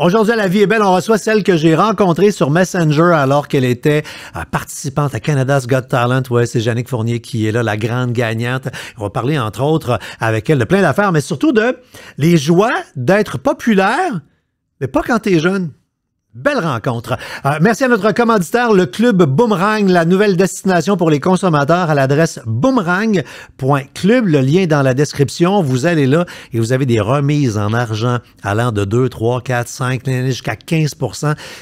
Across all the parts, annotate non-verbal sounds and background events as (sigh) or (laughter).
Aujourd'hui, La Vie est belle, on reçoit celle que j'ai rencontrée sur Messenger alors qu'elle était euh, participante à Canada's Got Talent. Ouais, c'est Jannick Fournier qui est là, la grande gagnante. On va parler, entre autres, avec elle de plein d'affaires, mais surtout de les joies d'être populaire, mais pas quand t'es jeune. Belle rencontre. Euh, merci à notre commanditaire, le club Boomerang, la nouvelle destination pour les consommateurs à l'adresse boomerang.club. Le lien est dans la description. Vous allez là et vous avez des remises en argent allant de 2, 3, 4, 5, jusqu'à 15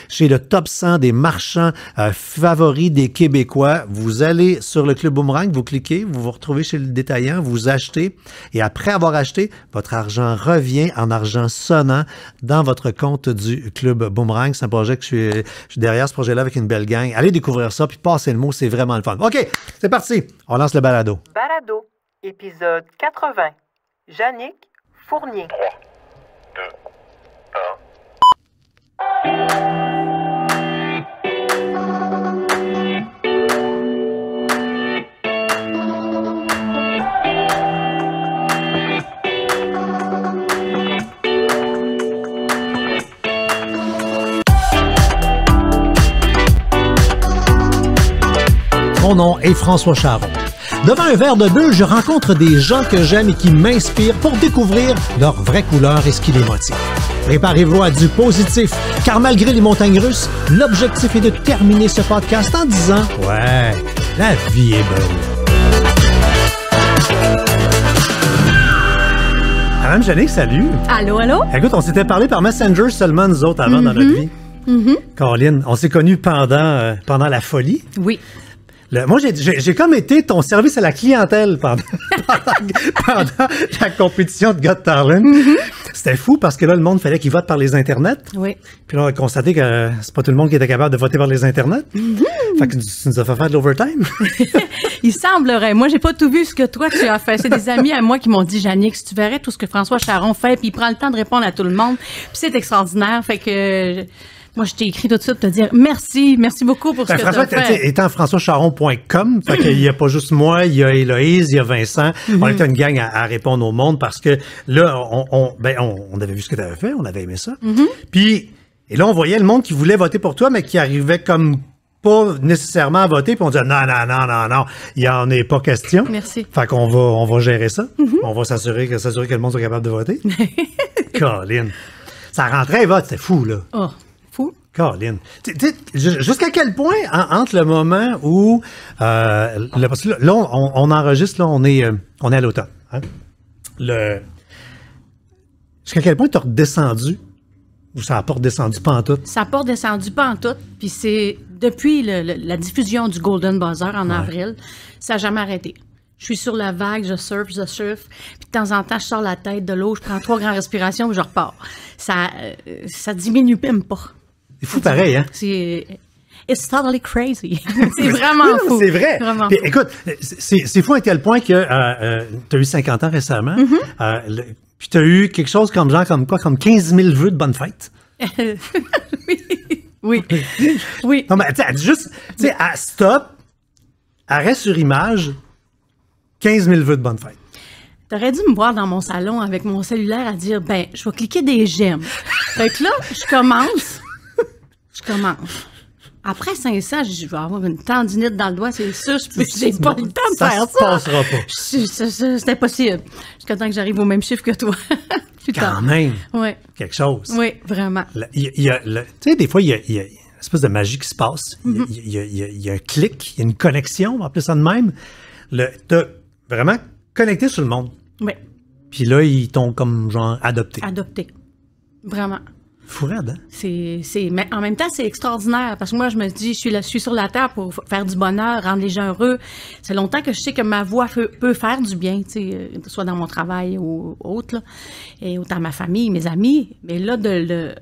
chez le top 100 des marchands euh, favoris des Québécois. Vous allez sur le club Boomerang, vous cliquez, vous vous retrouvez chez le détaillant, vous achetez et après avoir acheté, votre argent revient en argent sonnant dans votre compte du club Boomerang c'est un projet que je suis, derrière ce projet-là avec une belle gang. Allez découvrir ça, puis passez le mot, c'est vraiment le fun. OK, c'est parti. On lance le balado. Balado, épisode 80. jannick Fournier. 3, 2, 1. Mon nom est François Charon. Devant un verre de bulle, je rencontre des gens que j'aime et qui m'inspirent pour découvrir leur vraie couleur et ce qui les motive. Préparez-vous à du positif, car malgré les montagnes russes, l'objectif est de terminer ce podcast en disant Ouais, la vie est belle. Madame Janik, salut. Allô, allô. Écoute, on s'était parlé par Messenger seulement, nous autres, avant, mm-hmm. dans notre vie. Mm-hmm. Caroline, on s'est connus pendant, euh, pendant la folie. Oui moi, j'ai comme été ton service à la clientèle pendant, (laughs) pendant, la compétition de Got Talent. Mm-hmm. C'était fou parce que là, le monde fallait qu'il vote par les internets. Oui. Puis là, on a constaté que c'est pas tout le monde qui était capable de voter par les internets. Mm-hmm. Fait que tu nous a fait faire de l'overtime. (laughs) Il semblerait. Moi, j'ai pas tout vu ce que toi tu as fait. C'est des amis à moi qui m'ont dit, Jannick, si tu verrais tout ce que François Charon fait, puis il prend le temps de répondre à tout le monde, puis c'est extraordinaire. Fait que moi, je t'ai écrit tout de suite pour te dire merci, merci beaucoup pour ce ben, que tu as fait. étant françoischaron.com, il n'y a pas juste moi, il y a Héloïse, il y a Vincent. On mhm. On était une gang à, répondre au monde parce que là, on, ben, avait vu ce que tu avais fait, on avait aimé ça. Mhm. Puis, et là, on voyait le monde qui voulait voter pour toi, mais qui arrivait comme pas nécessairement à voter, puis on dit non, non, non, non, non, il n'y en est pas question. Merci. Fait qu'on va, on va gérer ça. Mhm. On va s'assurer que, s'assurer que le monde soit capable de voter. (laughs) Colin. Ça rentrait, vote, c'est fou, là. Oh fou. Caroline. Jusqu'à quel point, entre le moment où. Euh, là, on, enregistre, là, on est, euh, on est à l'automne. Hein. Jusqu'à quel point tu as redescendu ou ça n'a pas redescendu pas en tout? Ça n'a pas redescendu pas en tout. Puis c'est depuis la diffusion du Golden Buzzer en avril, ça n'a jamais arrêté. Je suis sur la vague, je surfe, je surfe. Puis de temps en temps, je sors la tête de l'eau, je prends trois grandes respirations, et je repars. Ça euh, ça diminue même pas. C'est fou pareil, hein? C'est. It's totally crazy. (laughs) c'est vraiment fou. C'est vrai. Écoute, c'est fou à tel point que euh, euh tu as eu 50 ans récemment. Mm-hmm. Euh, puis tu as eu quelque chose comme genre, comme quoi, comme 15 000 vœux de bonne fête. (laughs) oui. Oui. Non, mais tu sais, juste, tu sais, à stop, arrêt sur image, 15 000 vœux de bonne fête. aurais dû me voir dans mon salon avec mon cellulaire à dire, ben, je vais cliquer des j'aime. fait que là, je commence je commence. Après 500, je vais avoir une tendinite dans le doigt, c'est sûr. n'ai pas le temps de ça faire se passera pas. C'est impossible. Je suis content que j'arrive au même chiffre que toi. (laughs) Plus Quand même. Quelque chose. Oui, vraiment. Tu sais, des fois, il y a, une espèce de magie qui se passe. Il y, a, un clic, il y a une connexion, en plus en de même. Tu vraiment connecté sur le monde. Oui. Puis là, ils t'ont comme genre adopté. Adopté. Vraiment. Hein? C'est, c'est, mais en même temps, c'est extraordinaire parce que moi, je me dis, je suis, suis sur la terre pour faire du bonheur, rendre les gens heureux. C'est longtemps que je sais que ma voix peut, faire du bien, euh, soit dans mon travail ou autre, et autant ma famille, mes amis. Mais là, de le,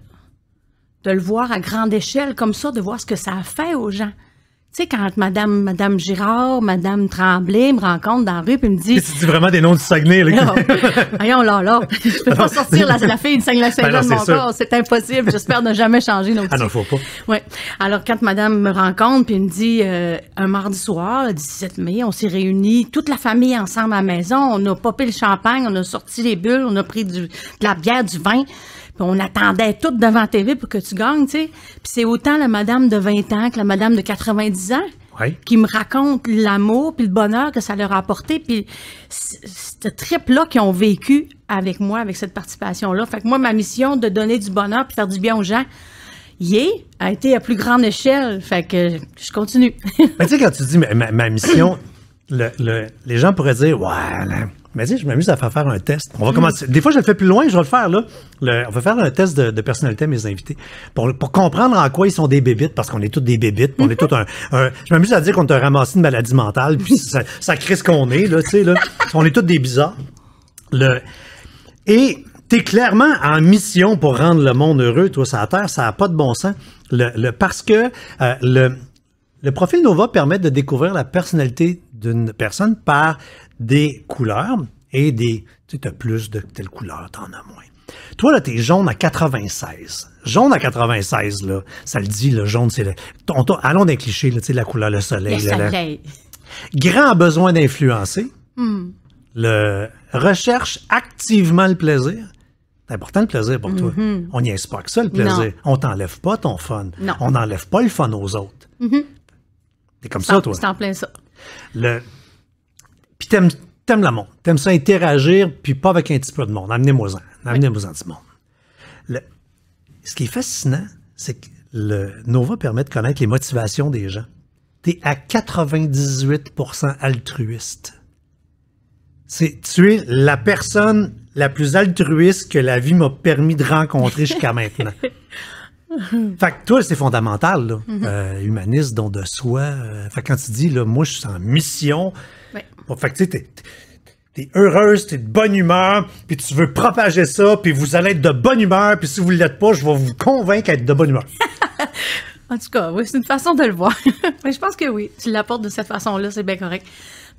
de le voir à grande échelle comme ça, de voir ce que ça a fait aux gens. Tu sais, quand Madame, Madame Girard, Madame Tremblay me rencontre dans la rue puis me dit. Tu dis vraiment des noms du Saguenay, là. Voyons, là, là. (laughs) Je peux pas sortir la, la fille de (laughs) ben saguenay de mon corps. C'est impossible. J'espère ne jamais changer nos Ah non, faut pas. Oui. Alors, quand Madame me rencontre puis me dit, euh, un mardi soir, le 17 mai, on s'est réunis, toute la famille ensemble à la maison. On a popé le champagne, on a sorti les bulles, on a pris du, de la bière, du vin on attendait tout devant TV pour que tu gagnes, tu sais. Puis c'est autant la madame de 20 ans que la madame de 90 ans qui me raconte l'amour puis le bonheur que ça leur a apporté puis ce trip-là qu'ils ont vécu avec moi, avec cette participation-là. Fait que moi, ma mission de donner du bonheur puis faire du bien aux gens, Yeah, a été à plus grande échelle. Fait que je continue. (laughs) Mais tu sais, quand tu dis ma, mission, les gens pourraient dire Ouais, mais dis, je m'amuse à faire un test. On va hmm. commencer. Des fois, je le fais plus loin, je vais le faire là. on va faire un test de, personnalité à mes invités pour, comprendre en quoi ils sont des bébites, parce qu'on est tous des bébites. On est tous (laughs) un, Je m'amuse à dire qu'on te ramassé une maladie mentale, puis ça, crée ce qu'on est, là, tu sais, là. On est tous des bizarres. Le, et t'es clairement en mission pour rendre le monde heureux, toi, ça la Terre. Ça n'a pas de bon sens. Le, parce que euh, le le profil Nova permet de découvrir la personnalité d'une personne par des couleurs et des. Tu as plus de telle couleur, t'en as moins. Toi, là, t'es jaune à 96. Jaune à 96, là, ça le dit, le jaune, c'est le. On, allons d'un cliché, là, tu sais, la couleur, le soleil. Grand besoin d'influencer. Hmm. Le recherche activement le plaisir. C'est important le plaisir pour toi. Mm-hmm. On n'y pas que ça, le plaisir. On On t'enlève pas ton fun. Non. On n'enlève pas le fun aux autres. Mm-hmm. C'est comme ça, toi. C'est en plein ça. Puis t'aimes, t'aimes le monde. T'aimes ça interagir, puis pas avec un petit peu de monde. Amenez-moi-en. Amenez-moi-en du monde. Ce qui est fascinant, c'est que le Nova permet de connaître les motivations des gens. T'es à 98 altruiste. C'est, tu es la personne la plus altruiste que la vie m'a permis de rencontrer jusqu'à (laughs) maintenant fait que toi, c'est fondamental, mm-hmm. euh, humaniste, don de soi. Euh, fait quand tu dis, là, moi, je suis en mission. Ouais. fait que tu sais, t'es heureuse, t'es de bonne humeur, puis tu veux propager ça, puis vous allez être de bonne humeur, puis si vous ne l'êtes pas, je vais vous convaincre d'être de bonne humeur. (laughs) en tout cas, oui, c'est une façon de le voir. (laughs) Mais je pense que oui, tu l'apportes de cette façon-là, c'est bien correct.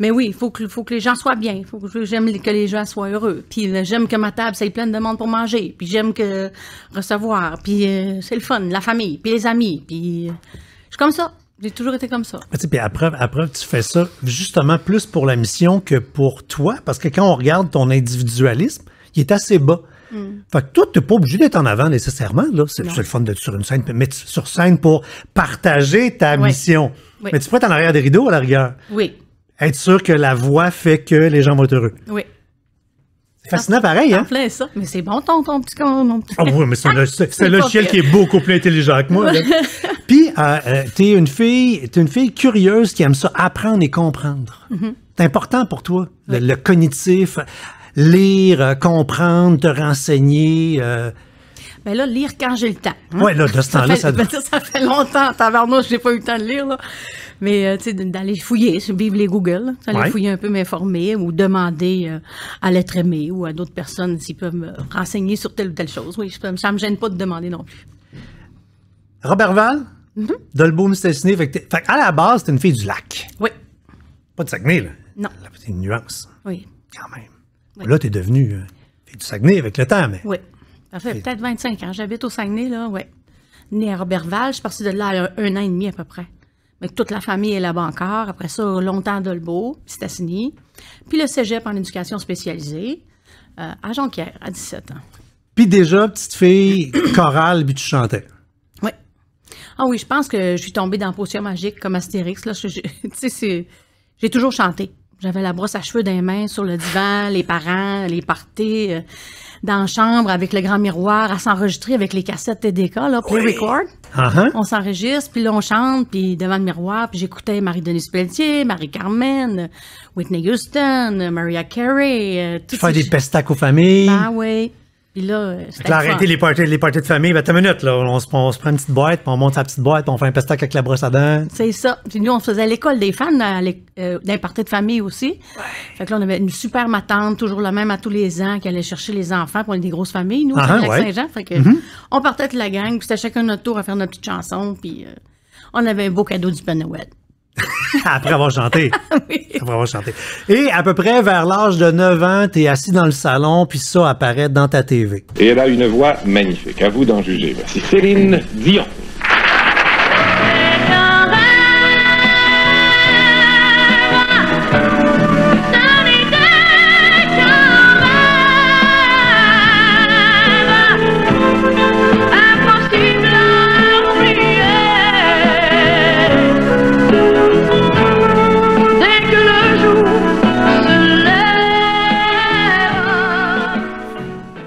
Mais oui, il faut que, faut que les gens soient bien. Il Faut que j'aime que les gens soient heureux. Puis euh, j'aime que ma table soit pleine de monde pour manger. Puis j'aime que recevoir. Puis euh, c'est le fun, la famille, puis les amis. Puis euh, je suis comme ça. J'ai toujours été comme ça. puis à preuve, tu fais ça justement plus pour la mission que pour toi, parce que quand on regarde ton individualisme, il est assez bas. Mm. Fait que toi, t'es pas obligé d'être en avant nécessairement. Là. C'est, le fun d'être sur une scène, mais sur scène pour partager ta mission. Mais tu peux être en arrière des rideaux à la rigueur. Oui être sûr que la voix fait que les gens vont être heureux. Oui. C'est fascinant pareil, hein? plein ça. Mais c'est bon, ton, ton petit con. Mon petit... Ah oui, mais c'est le ciel (laughs) qui est beaucoup plus intelligent que moi. (laughs) Puis, euh, euh, t'es une fille, es une fille curieuse qui aime ça apprendre et comprendre. Mm-hmm. C'est important pour toi, le, cognitif, lire, euh, comprendre, te renseigner. Euh, ben là, lire quand j'ai le temps. Hein. Oui, là, de ce temps-là, ça... Fait, ben, ça... ça fait longtemps, je j'ai pas eu le temps de lire, là. Mais, euh, tu sais, d'aller fouiller sur Bible et Google, d'aller fouiller un peu, m'informer ou demander euh, à l'être aimé ou à d'autres personnes s'ils peuvent me renseigner sur telle ou telle chose. Oui, ça me gêne pas de demander non plus. Robert Val, mm -hmm. Fait, à la base, t'es une fille du lac. Oui. Pas de Saguenay, là. Non. c'est une nuance. Oui. Quand même. Là, t'es devenue euh, fille du Saguenay avec le temps, mais. Oui. Ça fait peut-être 25 ans. J'habite au Saguenay, là, oui. Née à Robertval, je suis partie de là à un an et demi à peu près. Mais toute la famille est là-bas encore. Après ça, longtemps à Dolbeau, puis Stassini. Puis le cégep en éducation spécialisée euh, à Jonquière, à 17 ans. Puis déjà, petite fille, (coughs) chorale, puis tu chantais. Oui. Ah oui, je pense que je suis tombée dans Potion Magique comme Astérix. Là. (laughs) j'ai toujours chanté. J'avais la brosse à cheveux d'un les mains, sur le divan, les parents, les parties. Euh, dans la chambre avec le grand miroir à s'enregistrer avec les cassettes TDK, là, play record. Uh-huh. On s'enregistre, puis là, on chante, puis devant le miroir, puis j'écoutais Marie-Denise Pelletier, Marie-Carmen, Whitney Houston, Maria Carey. Euh, tout Faire des pestacles aux familles. Ben oui. Puis là, euh, là arrêter les parties, les parties de famille. Ben, t'as une minute, là. On se, on se, prend une petite boîte, puis on monte sa petite boîte, puis on fait un pestac avec la brosse à dents. C'est ça. Puis nous, on faisait à l'école des fans dans, euh, les parties de famille aussi. Fait que là, on avait une super matante, toujours la même à tous les ans, qui allait chercher les enfants. pour on des grosses familles, nous, ah, Saint-Jean. Fait que mm-hmm. on partait de la gang, puis c'était chacun notre tour à faire notre petite chanson, puis euh, on avait un beau cadeau du Benoît. (laughs) Après avoir chanté. (laughs) Ah Après avoir chanté. Et à peu près vers l'âge de 9 ans, t'es assis dans le salon, puis ça apparaît dans ta TV. Et elle a une voix magnifique. À vous d'en juger. Merci. Céline Dion.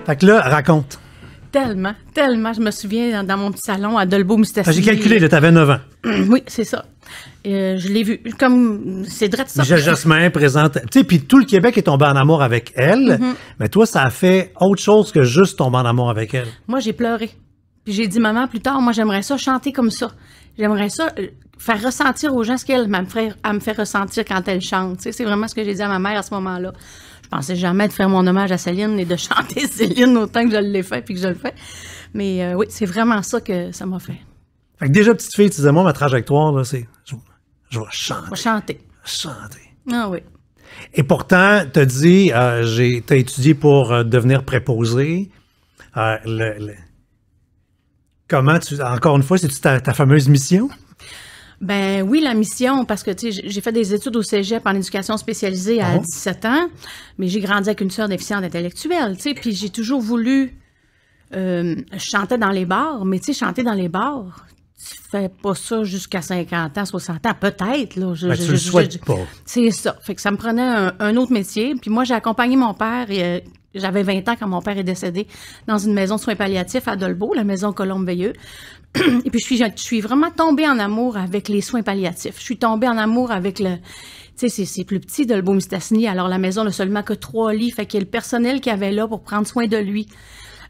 Fait que là, raconte. Tellement, tellement. Je me souviens dans, mon petit salon à Dolbeau mistassini J'ai calculé, t'avais 9 ans. (clears throat) oui, c'est ça. Euh, je l'ai vu. Comme, c'est drôle ça. Jasmin présente. Tu sais, puis tout le Québec est tombé en amour avec elle. Mhm. Mais toi, ça a fait autre chose que juste tomber en amour avec elle. Moi, j'ai pleuré. Puis j'ai dit, maman, plus tard, moi, j'aimerais ça chanter comme ça. J'aimerais ça euh, faire ressentir aux gens ce qu'elle me fait, me fait ressentir quand elle chante. C'est vraiment ce que j'ai dit à ma mère à ce moment-là. Je ne pensais jamais de faire mon hommage à Céline et de (laughs) chanter Céline autant que je l'ai fait puis que je le fais. Mais euh, oui, c'est vraiment ça que ça m'a fait. déjà, petite fille, tu disais, moi, ma trajectoire, là, c'est je, vais chanter. Je chanter. Chanter. Ah oui. Et pourtant, tu as dit, euh, j'ai, t'as étudié pour euh, devenir préposé. Comment tu. Encore une fois, c'est-tu ta fameuse mission? Ben oui, la mission, parce que j'ai fait des études au cégep en éducation spécialisée à 17 ah ans, mais j'ai grandi avec une sœur déficiente intellectuelle, tu sais, puis j'ai toujours voulu. Euh, chanter dans les bars, mais tu sais, chanter dans les bars, tu fais pas ça jusqu'à 50 ans, 60 ans, peut-être. Là, je, ben, tu je, le souhaites pas. C'est ça. Fait que ça me prenait un, un autre métier. Puis moi, j'ai accompagné mon père et, euh, j'avais 20 ans quand mon père est décédé dans une maison de soins palliatifs à Dolbeau, la maison Colombe-Veilleux. (clears throat) Et puis, je suis, je suis vraiment tombée en amour avec les soins palliatifs. Je suis tombée en amour avec le... Tu sais, c'est plus petit, Dolbeau-Mistassini. Alors, la maison n'a seulement que trois lits. Fait qu'il y a le personnel qui avait là pour prendre soin de lui.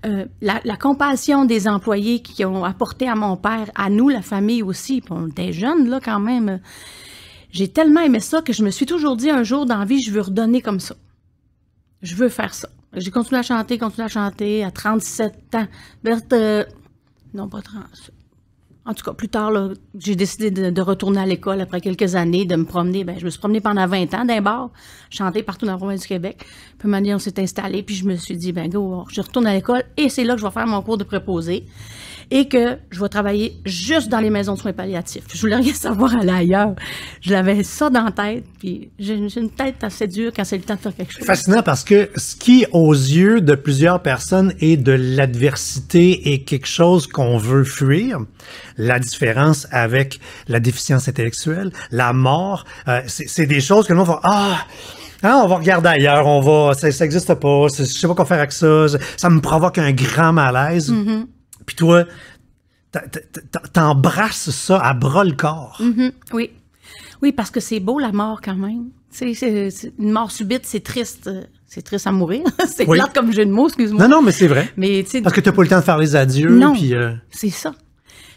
Euh, la, compassion des employés qui ont apporté à mon père, à nous, la famille aussi. Puis on était jeunes, là, quand même. J'ai tellement aimé ça que je me suis toujours dit un jour dans vie, je veux redonner comme ça. Je veux faire ça. J'ai continué à chanter, continué à chanter à 37 ans. Berthe, euh, non, pas 30. En tout cas, plus tard, j'ai décidé de, retourner à l'école après quelques années, de me promener. Ben, je me suis promenée pendant 20 ans d'un bar, chanter partout dans la province du Québec. Puis, à on s'est installé, puis je me suis dit, ben go, je retourne à l'école et c'est là que je vais faire mon cours de préposé et que je vais travailler juste dans les maisons de soins palliatifs. Je voulais rien savoir à l'ailleurs. Je l'avais ça dans la tête, puis j'ai une tête assez dure quand c'est le temps de faire quelque chose. Fascinant parce que ce qui, aux yeux de plusieurs personnes, est de l'adversité et quelque chose qu'on veut fuir, la différence avec la déficience intellectuelle, la mort, euh, c'est des choses que l'on va ah. Hein, on va regarder ailleurs, on va, ça n'existe pas, je sais pas quoi faire avec ça, ça me provoque un grand malaise. Mm-hmm puis toi, t'embrasses ça à bras le corps. Mm-hmm. Oui. Oui, parce que c'est beau la mort quand même. une mort subite, c'est triste. C'est triste à mourir. (laughs) c'est oui. comme jeu de mots, excuse-moi. Non, non, mais c'est vrai. Mais, parce que t'as pas le temps de faire les adieux. Non, euh, c'est ça.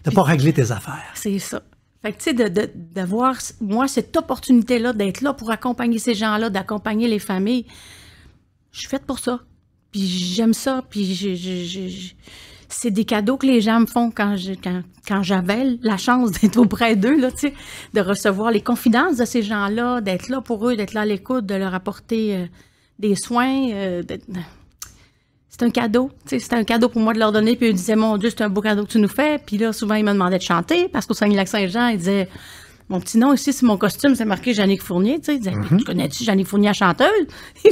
T'as pas réglé tes affaires. C'est ça. Fait que, tu sais, d'avoir, moi, cette opportunité-là d'être là pour accompagner ces gens-là, d'accompagner les familles, je suis faite pour ça. Puis j'aime ça, puis je, c'est des cadeaux que les gens me font quand j'avais la chance d'être auprès d'eux, de recevoir les confidences de ces gens-là, d'être là pour eux, d'être là à l'écoute, de leur apporter euh, des soins. Euh, c'est un cadeau. C'est un cadeau pour moi de leur donner. Puis ils disaient, mon Dieu, c'est un beau cadeau que tu nous fais. Puis là, souvent, ils me demandaient de chanter parce qu'au Saguenay-Lac-Saint-Jean, ils disaient, mon petit nom ici, c'est mon costume, c'est marqué Jannick Fournier. Ils disaient, mhm. tu connais-tu Jannick Fournier, à chanteuse? (laughs)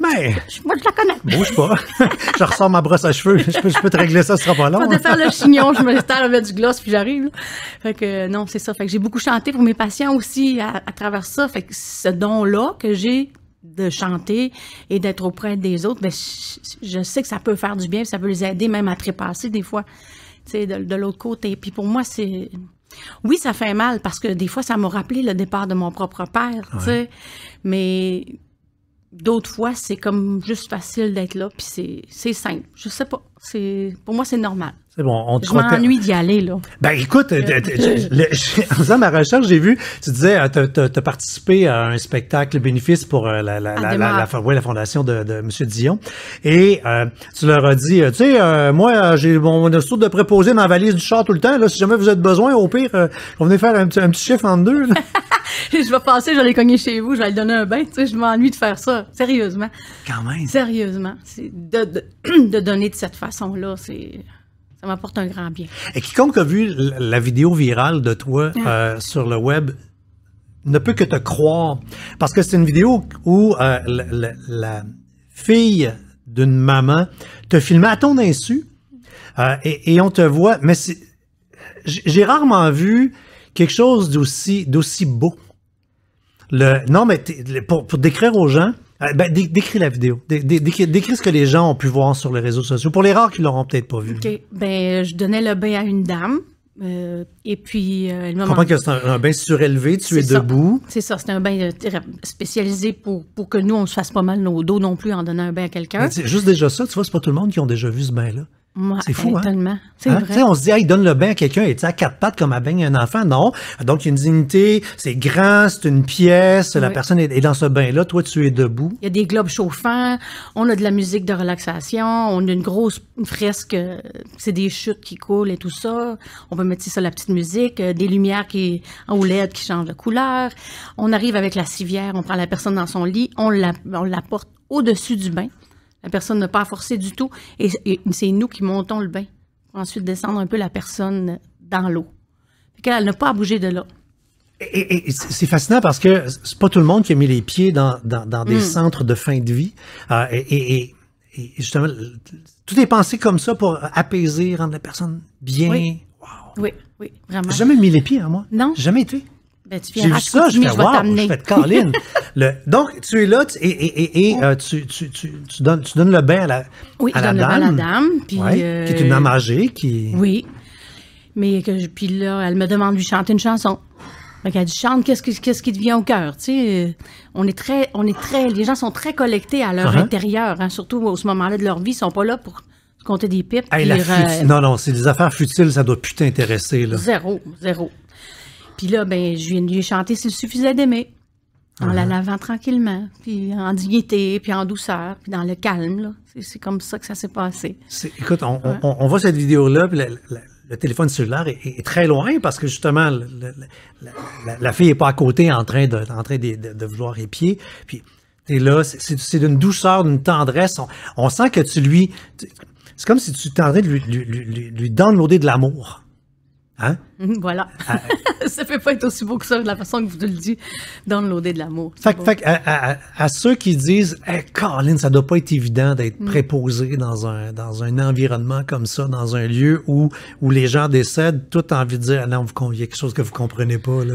Mais. Je, moi, je la connais. Bouge pas. (laughs) je ressors ma brosse à cheveux. Je peux, te régler ça, ce sera pas long. Je hein. faire le chignon, je me à avec du gloss, puis j'arrive. Fait que euh, non, c'est ça. Fait que j'ai beaucoup chanté pour mes patients aussi à, travers ça. Fait que ce don-là que j'ai de chanter et d'être auprès des autres, ben, je sais que ça peut faire du bien, ça peut les aider même à trépasser des fois, tu sais, de, l'autre côté. Puis pour moi, c'est... Oui, ça fait mal parce que des fois, ça m'a rappelé le départ de mon propre père, tu sais, mais d'autres fois, c'est comme juste facile d'être là, puis c'est simple. Je sais pas. Pour moi, c'est normal. C'est je m'ennuie d'y aller, là. Ben écoute, euh, euh, euh, (laughs) en faisant ma recherche, j'ai vu, tu disais, tu as, participé à un spectacle bénéfice pour la, la, fondation de, M. Dion. Et tu leur as dit, tu sais, moi, j'ai le tour de préposer ma valise du char tout le temps. si jamais vous avez besoin, au pire, on venait faire un petit, chiffre en deux. (laughs) je vais passer, je vais les cogner chez vous, je vais leur donner un bain. Tu sais, je m'ennuie de faire ça, sérieusement. Quand même. Sérieusement. De, (clears throat) de donner de cette façon-là, c'est... Ça m'apporte un grand bien. Et quiconque a vu la vidéo virale de toi ah. euh, sur le web ne peut que te croire. Parce que c'est une vidéo où euh, la, fille d'une maman te filmait à ton insu euh, et, on te voit. Mais j'ai rarement vu quelque chose d'aussi beau. Le, non, mais pour décrire aux gens, euh, ben, décris la vidéo. décris ce que les gens ont pu voir sur les réseaux sociaux, pour les rares qui l'auront peut-être pas vu. Ben, je donnais le bain à une dame. Euh, et puis, euh, elle m'a. Je comprends que c'est un, bain surélevé, tu es debout. C'est ça, c'est un bain spécialisé pour, pour que nous, on se fasse pas mal nos dos non plus en donnant un bain à quelqu'un. Ben, juste déjà ça, tu vois, c'est pas tout le monde qui a déjà vu ce bain-là. C'est fou, hein? C'est hein? vrai. On se dit, il donne le bain à quelqu'un, et est à quatre pattes comme à baigner un enfant. Non. Donc, il y a une dignité, c'est grand, c'est une pièce, la personne est, dans ce bain-là, toi, tu es debout. Il y a des globes chauffants, on a de la musique de relaxation, on a une grosse fresque, euh, c'est des chutes qui coulent et tout ça. On peut mettre ça, la petite musique, euh, des lumières qui, en OLED qui changent de couleur. On arrive avec la civière, on prend la personne dans son lit, on la porte au-dessus du bain. La personne n'a pas à forcer du tout et, c'est nous qui montons le bain pour ensuite descendre un peu la personne dans l'eau. Elle n'a pas à bouger de là. Et, c'est fascinant parce que c'est pas tout le monde qui a mis les pieds dans, des hmm. centres de fin de vie. Euh, et, justement, tout est pensé comme ça pour apaiser, rendre la personne bien. Oui, oui, oui, vraiment. jamais mis les pieds, à hein, moi. Non. Jamais été. Ben, J'ai ça, je fais, wow, je fais de Caroline. (laughs) donc, tu es là et, tu, donnes, le bain à la, dame. qui est une euh, dame âgée. Oui. Mais puis là, elle me demande de lui chanter une chanson. Donc, elle dit chante qu'est-ce qui, quest te vient au cœur. Tu euh, on est très, on est très, les gens sont très collectés à leur uh-huh. intérieur, hein, surtout au ce moment-là de leur vie, ils ne sont pas là pour compter des pipes. Euh, non, non, c'est des affaires futiles, ça doit plus t'intéresser Zéro, zéro. Puis là, ben, je viens de lui chanter s'il suffisait d'aimer en la uh-huh. lavant tranquillement, puis en dignité, puis en douceur, puis dans le calme. C'est comme ça que ça s'est passé. Écoute, on, voit cette vidéo-là, puis le téléphone cellulaire est, très loin parce que justement, la, fille n'est pas à côté en train de, de, vouloir épier. Puis là, c'est d'une douceur, d'une tendresse. On, sent que tu lui... C'est comme si tu t'endrais de lui, lui, lui, lui de l'amour. Hein? (laughs) Voilà. Ah, (laughs) ça peut pas être aussi beau que ça, de la façon que vous le dites, dans l'odé de l'amour. Fait, fait à, ceux qui disent, hey, Colin, ça doit pas être évident d'être mm. préposé dans un, dans un environnement comme ça, dans un lieu où, où les gens décèdent, tout envie de dire, ah non, vous, il y a quelque chose que vous ne comprenez pas. Là.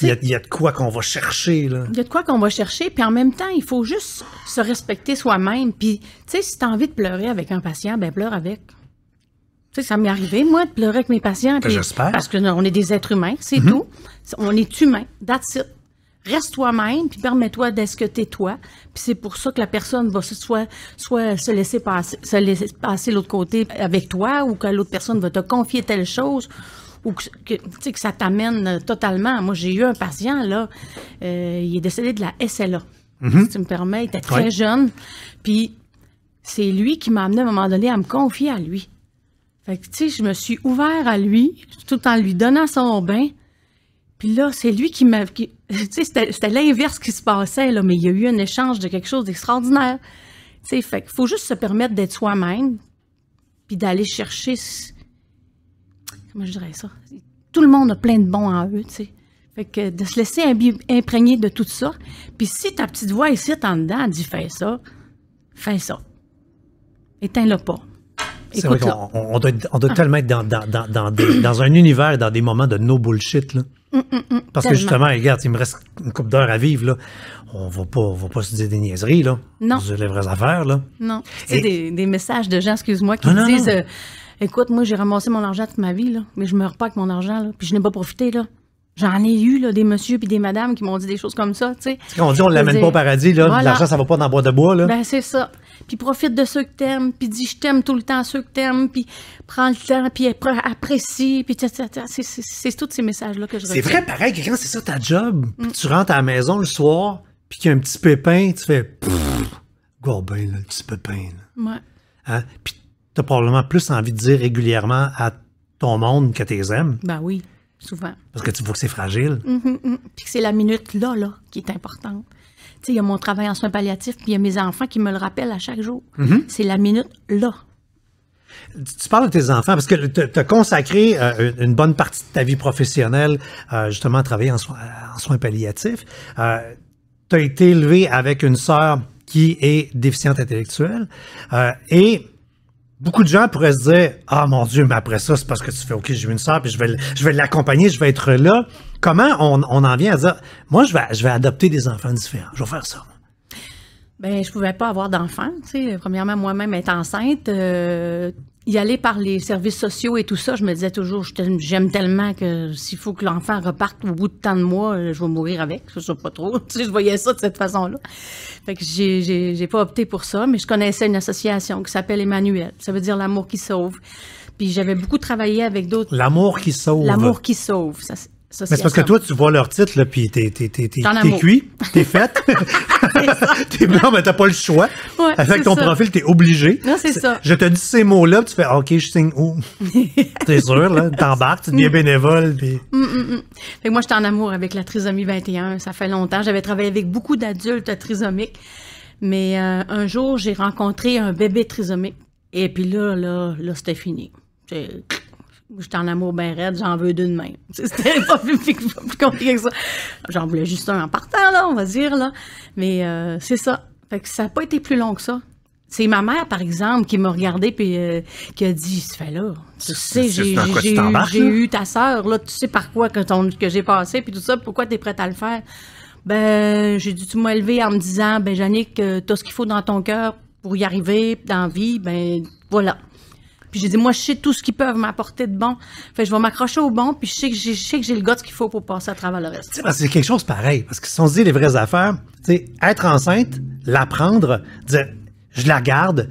Il, y a, de quoi qu'on va chercher. Là. Il y a de quoi qu'on va chercher, puis en même temps, il faut juste se respecter soi-même. Puis, tu sais, si tu as envie de pleurer avec un patient, ben pleure avec ça m'est arrivé, moi, de pleurer avec mes patients. Parce que on est des êtres humains, c'est mm-hmm. tout. On est humain. That's it. Reste toi-même, puis permets-toi d'être que toi. Puis c'est pour ça que la personne va soit, soit se laisser passer, se laisser passer l'autre côté avec toi, ou que l'autre personne va te confier telle chose, ou que, tu sais, que ça t'amène euh, totalement. Moi, j'ai eu un patient, là, euh, il est décédé de la SLA. Mm-hmm. Si tu me permets, il était très jeune. Puis c'est lui qui m'a amené à un moment donné à me confier à lui. Fait que, tu sais, je me suis ouvert à lui, tout en lui donnant son bain. Puis là, c'est lui qui m'a. (laughs) Tu sais, c'était l'inverse qui se passait, là, mais il y a eu un échange de quelque chose d'extraordinaire. Tu sais, fait qu'il faut juste se permettre d'être soi-même, puis d'aller chercher. Comment je dirais ça? Tout le monde a plein de bons en eux, tu sais. Fait que de se laisser imprégner de tout ça. Puis si ta petite voix ici en dedans elle dit fais ça, fais ça. Éteins-le pas. C'est vrai qu'on on doit, tellement être dans, un univers, dans des moments de no bullshit. Là. Mm, mm, mm, Parce que justement, regarde, il me reste une couple d'heures à vivre. Là. On va pas, on va pas se dire des niaiseries. Là. Non. Se les vraies affaires. Là. Non. Et... Des, des, messages de gens, excuse-moi, qui disent euh, Écoute, moi, j'ai ramassé mon argent toute ma vie, là, mais je meurs pas avec mon argent, là, puis je n'ai pas profité. là. J'en ai eu là, des messieurs puis des madames qui m'ont dit des choses comme ça. tu sais. On dit on l'amène pas au paradis, là, l'argent, ça ça va pas dans le bois de bois. Là. Ben, c'est ça puis profite de ceux que t'aimes, puis dis je t'aime tout le temps à ceux que t'aimes, puis prends le temps, puis apprécie, puis c'est tous ces messages-là que je C'est vrai, pareil, quand c'est ça ta job, puis mm. tu rentres à la maison le soir, puis qu'il y a un petit pépin, tu fais Gorbin, le petit pépin. Ouais. Hein? Puis t'as probablement plus envie de dire régulièrement à ton monde que t'es aimes. Ben oui, souvent. Parce que tu vois que c'est fragile. Mm-hmm, mm. Puis c'est la minute là, là, qui est importante il y a mon travail en soins palliatifs, puis il y a mes enfants qui me le rappellent à chaque jour. Mhm. C'est la minute là. Tu parles de tes enfants parce que tu as consacré euh, une bonne partie de ta vie professionnelle euh, justement à travailler en, soins palliatifs. Euh, tu as été élevé avec une sœur qui est déficiente intellectuelle et beaucoup de gens pourraient se dire Ah mon Dieu, mais après ça, c'est parce que tu fais OK, j'ai une soeur, puis je vais, je vais l'accompagner, je vais être là. Comment on, en vient à dire Moi, je vais, je vais adopter des enfants différents, je vais faire ça. Ben, je pouvais pas avoir d'enfant. Premièrement, moi-même être enceinte, euh, y aller par les services sociaux et tout ça, je me disais toujours, j'aime tellement que s'il faut que l'enfant reparte au bout de tant de mois, euh, je vais mourir avec. Je sais pas trop. (laughs) Tu sais, je voyais ça de cette façon-là. Fait que j'ai, pas opté pour ça, mais je connaissais une association qui s'appelle Emmanuel. Ça veut dire l'amour qui sauve. Puis j'avais beaucoup travaillé avec d'autres. L'amour qui sauve. L'amour qui sauve. Ça, c'est parce que toi, tu vois leur titre, là, puis t'es, cuit, (laughs) t'es faite. (laughs) t'es, blanc, mais t'as pas le choix. Avec ton profil, t'es obligé. Non, c'est ça. Je te dis ces mots-là, tu fais OK, je signe où? (laughs) t'es sûr, là? T'embarques, tu deviens bénévole. Mm, mm, mm. Fait que moi, j'étais en amour avec la trisomie 21. Ça fait longtemps. J'avais travaillé avec beaucoup d'adultes trisomiques. Mais euh, un jour, j'ai rencontré un bébé trisomique. Et puis là, là, là, c'était fini. J'étais en amour bien raide, j'en veux d'une main. (laughs) C'était pas plus, compliqué que ça. J'en voulais juste un en partant, là, on va dire, là. Mais euh, c'est ça. Fait que ça n'a pas été plus long que ça. C'est ma mère, par exemple, qui m'a regardée puis euh, qui a dit Tu fais là, tu sais, j'ai eu, ta sœur, là, tu sais par quoi que, j'ai passé, puis tout ça, pourquoi tu es prête à le faire Ben, j'ai dû, tout m'as en me disant Ben, tu euh, tout ce qu'il faut dans ton cœur pour y arriver, dans la vie, ben, voilà. Puis j'ai dit, moi, je sais tout ce qu'ils peuvent m'apporter de bon. Fait je vais m'accrocher au bon, puis je sais que j'ai, je sais que j'ai le gars qu'il faut pour passer à travers le reste. c'est quelque chose pareil, parce que si on se dit les vraies affaires, être enceinte, l'apprendre, dire, je la garde,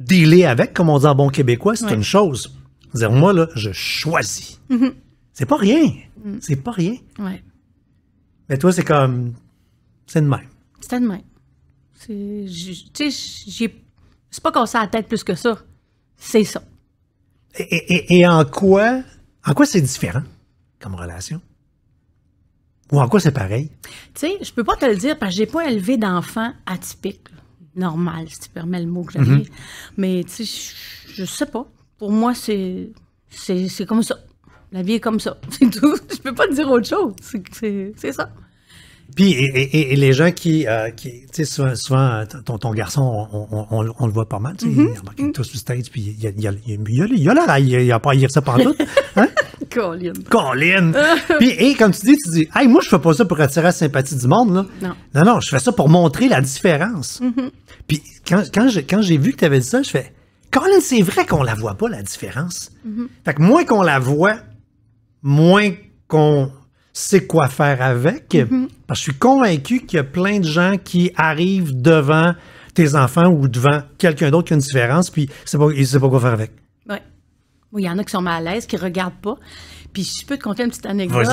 dealer avec, comme on dit en bon québécois, c'est une chose. Dire, moi, là, je choisis. Mm-hmm. C'est pas rien. Mm. C'est pas rien. Ouais. Mais toi, c'est comme. C'est de même. C'est de même. C'est pas qu'on ça à tête plus que ça. C'est ça. Et, en quoi, en quoi c'est différent comme relation? Ou en quoi c'est pareil? Tu sais, je peux pas te le dire parce que j'ai pas élevé d'enfant atypique, normal, si tu permets le mot que j'avais. Mhm. Mais tu sais, je, sais pas. Pour moi, c'est, c'est, comme ça. La vie est comme ça. (laughs) C'est tout. Je peux pas te dire autre chose. C'est, ça. Puis, et, les gens qui, euh, tu sais, souvent, ton, garçon, on, le voit pas mal, tu sais, mm-hmm. il est mm-hmm. stage, puis y a, il y a, il y a la il a pas, il ça pendant tout. (laughs) Hein? Colin. Colin. (laughs) puis, et comme tu dis, tu dis, hey, moi, je fais pas ça pour attirer la sympathie du monde, là. Non. Non, je fais ça pour montrer la différence. Mm-hmm. Puis, quand, quand j'ai vu que tu avais dit ça, je fais, Colin, c'est vrai qu'on la voit pas, la différence. Fait que moins qu'on la voit, moins qu'on c'est quoi faire avec. Mhm. Parce que je suis convaincu qu'il y a plein de gens qui arrivent devant tes enfants ou devant quelqu'un d'autre qui a une différence, puis ils ne savent pas quoi faire avec. Oui. Il y en a qui sont mal à l'aise, qui ne regardent pas. Puis je peux te conter une petite anecdote.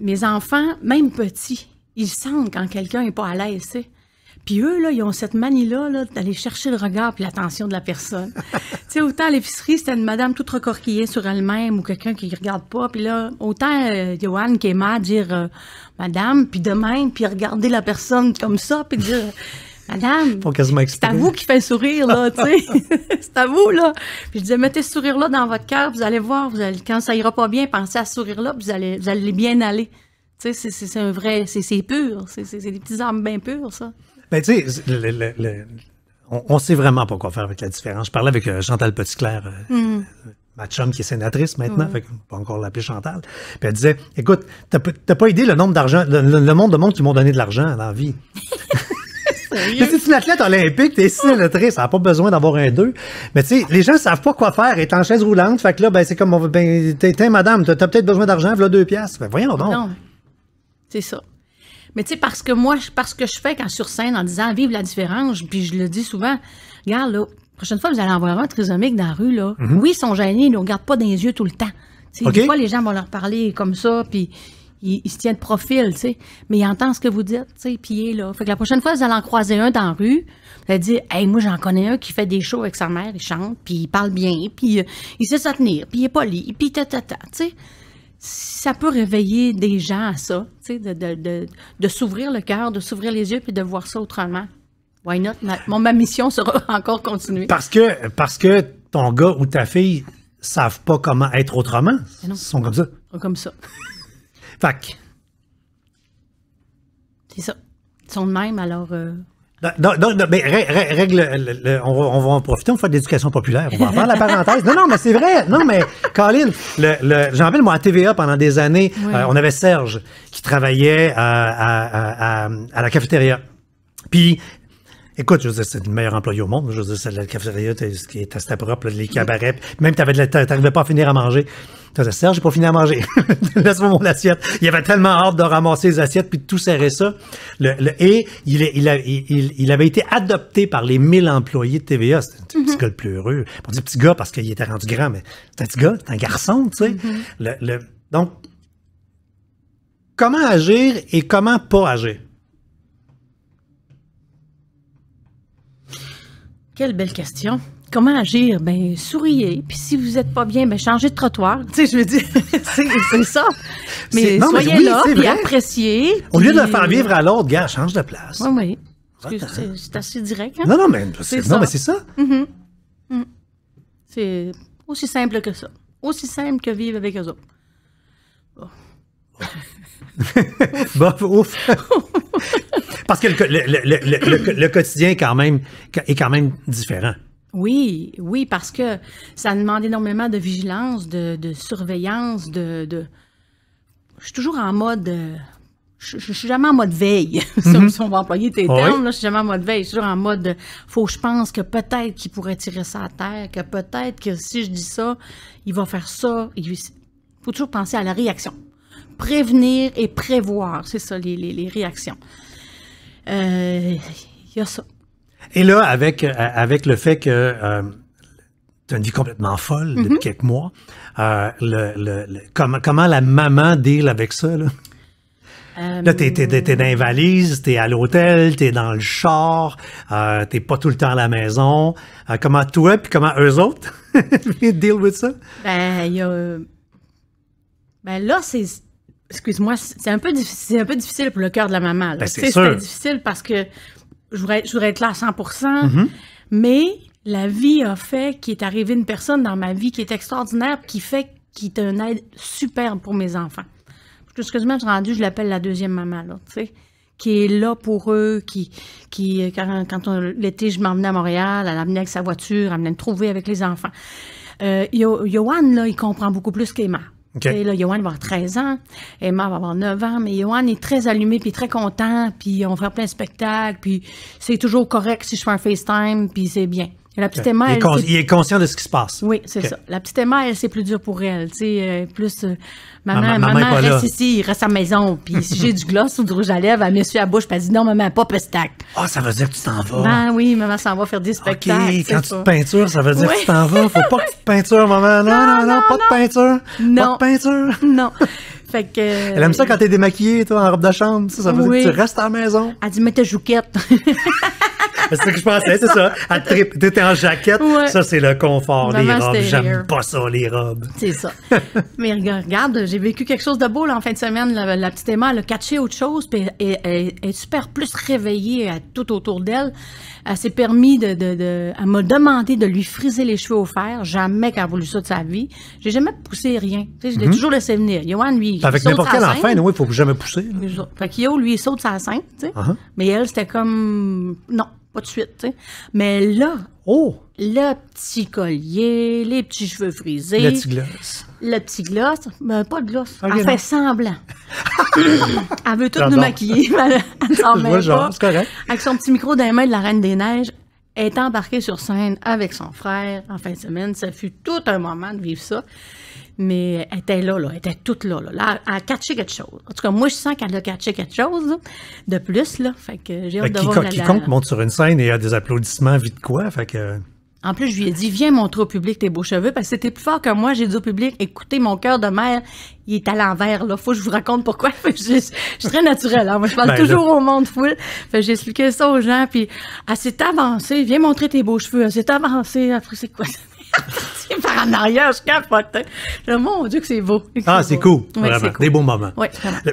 Mes enfants, même petits, ils sentent quand quelqu'un n'est pas à l'aise. tu sais. Puis eux, là, ils ont cette manie-là d'aller chercher le regard et l'attention de la personne. (laughs) tu sais, autant à l'épicerie, c'était une madame toute recorquillée sur elle-même ou quelqu'un qui ne regarde pas. Puis là, autant euh, Johan qui est dire euh, Madame, puis demain, puis regarder la personne comme ça, puis dire (laughs) Madame, c'est à vous qui fait sourire, là, tu sais. (laughs) c'est à vous, là. Puis je disais, mettez ce sourire-là dans votre cœur, vous allez voir, vous quand ça ira pas bien, pensez à ce sourire-là, vous allez, vous allez bien aller. Tu sais, c'est un vrai, c'est pur, c'est des petits armes bien pures ça. Ben, tu sais, on ne sait vraiment pas quoi faire avec la différence. Je parlais avec euh, Chantal Petitclerc, euh, mm. ma chum qui est sénatrice maintenant, on fait qu'on encore l'appeler Chantal. Puis elle disait Écoute, tu t'as pas idée le nombre d'argent, le, de monde qui m'ont donné de l'argent dans la vie. c'est une athlète olympique, t'es sénatrice, ça n'a pas besoin d'avoir un deux. Mais tu sais, les gens savent pas quoi faire, Et en chaise roulante, fait que là, ben, c'est comme, on, ben, t'es, madame, t'as, as, peut-être besoin d'argent, voilà deux piastres. Ben, voyons donc. Non. C'est ça. Mais tu sais, parce que moi, parce que je fais quand sur scène en disant vive la différence, puis je le dis souvent, regarde là, prochaine fois, vous allez en voir un trisomique dans la rue, là. Mhm. Oui, ils sont gênés, ils ne regardent pas dans les yeux tout le temps. Okay. Des fois, les gens vont leur parler comme ça, puis ils, se tiennent de profil, tu sais. Mais ils entendent ce que vous dites, tu sais, puis il est là. Fait que la prochaine fois, vous allez en croiser un dans la rue, vous allez dire, hey, moi, j'en connais un qui fait des shows avec sa mère, il chante, puis il parle bien, puis euh, il sait s'en tenir, puis il est poli, puis tata, tu sais ça peut réveiller des gens à ça, de, de, de, s'ouvrir le cœur, de s'ouvrir les yeux, puis de voir ça autrement. Why not? Ma, mission sera (laughs) encore continuée. Parce que, parce que ton gars ou ta fille savent pas comment être autrement. Ils sont comme ça. Comme ça. C'est ça. Ils sont de même, alors... Euh, non, mais règle, on, va, en profiter, on va faire de l'éducation populaire. On va en faire la parenthèse. Non, non, mais c'est vrai. Non, mais Colin, le, j'en rappelle, moi, à TVA, pendant des années, euh, on avait Serge qui travaillait à, à, à, à la cafétéria. Puis Écoute, je veux dire, c'est le meilleur employé au monde. Je veux dire, c'est la cafétéria qui est à propre, les cabarets. Même tu n'arrivais pas à finir à manger. Tu disais, Serge, j'ai pas fini à manger. (laughs) Laisse-moi mon assiette. Il avait tellement hâte de ramasser les assiettes puis de tout serrer ça. Le, et il, il, il, avait été adopté par les 1000 employés de TVA. C'était un petit mm-hmm. gars le plus heureux. On dit petit gars parce qu'il était rendu grand, mais c'est un petit gars, c'est un garçon, tu sais. Mm-hmm. le, donc, comment agir et comment pas agir? Quelle belle question. Comment agir? Ben, souriez. Puis si vous n'êtes pas bien, ben, changez de trottoir. Tu sais, je veux dire, (laughs) c'est ça. Mais soyez là, puis Au lieu de le faire euh, vivre à l'autre, gars, change de place. Oui, oui. C'est assez direct. Hein? Non, non, mais c'est ça. Mm-hmm. Mm. C'est aussi simple que ça. Aussi simple que vivre avec eux autres. (laughs) ouf. Parce que le, quotidien est quand même différent. Oui, oui, parce que ça demande énormément de vigilance, de, surveillance, de, Je suis toujours en mode... Je, suis jamais en mode veille, (laughs) mhm. si on va employer tes ah termes, je suis jamais en mode veille, je suis toujours en mode, faut je pense que peut-être qu'il pourrait tirer ça à terre, que peut-être que si je dis ça, il va faire ça. Il faut toujours penser à la réaction prévenir et prévoir. C'est ça, les, réactions. Il euh, y a ça. Et là, avec, euh, avec le fait que euh, tu as une vie complètement folle depuis mm-hmm. quelques mois, comment, comment la maman deal avec ça? Là? Là, t'es, t'es, dans les valises, t'es à l'hôtel, tu es dans le char, t'es pas tout le temps à la maison. comment toi, puis comment eux autres (laughs) deal with ça? Ben, y a... ben là, c'est, excuse-moi, c'est un, peu un peu difficile pour le cœur de la maman. Ben, c'est difficile parce que je voudrais, être là à 100 mm-hmm. mais la vie a fait qu'il est arrivé une personne dans ma vie qui est extraordinaire, qui fait qu'il est un aide superbe pour mes enfants. Excuse-moi, je suis rendue, je l'appelle la deuxième maman, là, tu sais qui est là pour eux, qui, qui quand, l'été, je m'emmenais à Montréal, elle amenait avec sa voiture, elle venait trouver avec les enfants. Euh, là, il comprend beaucoup plus qu'Emma là, Johan va avoir 13 ans, Emma va avoir 9 ans, mais Johan est très allumé, puis très content, puis on fera plein de spectacles, puis c'est toujours correct si je fais un FaceTime, puis c'est bien. La petite Emma, il, est elle, conscient de ce qui se passe. Oui, c'est ça. La petite Emma, elle, c'est plus dur pour elle. Tu sais, euh, plus euh, maman, maman, reste ici, reste à la maison. Puis si j'ai du gloss ou du rouge à lèvres, elle me suit à la bouche, puis elle dit non, maman, pas pestac. Ah, ça veut dire que tu t'en vas. Ben oui, maman s'en va faire des spectacles. OK, quand tu te peintures, ça veut dire que tu t'en vas. Faut pas que tu te peintures, maman. Non, non, non, pas de peinture. Non. Pas de peinture. (laughs) Non. Fait que, elle aime ça quand t'es démaquillée, toi, en robe de chambre. Ça, ça veut dire que tu restes à la maison. Elle dit, mets ta jouquette. (laughs) c'est ce que je pensais, c'est ça. Elle (laughs) t'étais en jaquette. Ça, c'est le confort, des les robes. J'aime pas ça, les robes. C'est ça. (laughs) Mais regarde, j'ai vécu quelque chose de beau là, en fin de semaine. La, petite Emma, elle a catché autre chose, puis elle, est super plus réveillée à, tout autour d'elle. Elle s'est permis de, Elle m'a demandé de lui friser les cheveux au fer. Jamais qu'elle a voulu ça de sa vie. J'ai jamais poussé rien. sais je l'ai mhm. toujours laissé venir. Yoann, lui. Avec n'importe quel enfant, il ne faut jamais pousser. Fait que Yo, lui, il saute sa scène, tu sais. Uh-huh. Mais elle, c'était comme. Non, pas de suite, tu sais. Mais là, oh! le petit collier, les petits cheveux frisés. Le petit gloss. Le petit gloss, mais ben, pas de gloss. elle fait semblant. (laughs) elle veut tout nous maquiller. (laughs) elle, s'en met pas. Genre, correct. Avec son petit micro dans les mains de la Reine des Neiges, est embarquée sur scène avec son frère en fin de semaine. Ça fut tout un moment de vivre ça. Mais elle était là, là, elle était toute là, là. elle a catché quelque chose. En tout cas, moi, je sens qu'elle a catché quelque chose de plus, là. Fait que j'ai hâte de Quiconque monte sur une scène et a des applaudissements, vite quoi, fait que... En plus, je lui ai dit, viens montrer au public tes beaux cheveux, parce que c'était plus fort que moi. J'ai dit au public, écoutez, mon cœur de mère, il est à l'envers, là. Faut que je vous raconte pourquoi. (laughs) je, je, suis très naturelle, hein. Moi, je parle ben toujours au monde full. Fait j'ai expliqué ça aux gens, puis, ah, c'est avancé, viens montrer tes beaux cheveux, ah, c'est avancé, ah, après, c'est quoi (laughs) c'est par en arrière, je capote. Hein. Mon Dieu, que c'est beau. ah, c'est cool. vraiment. Des beaux moments. Oui, euh,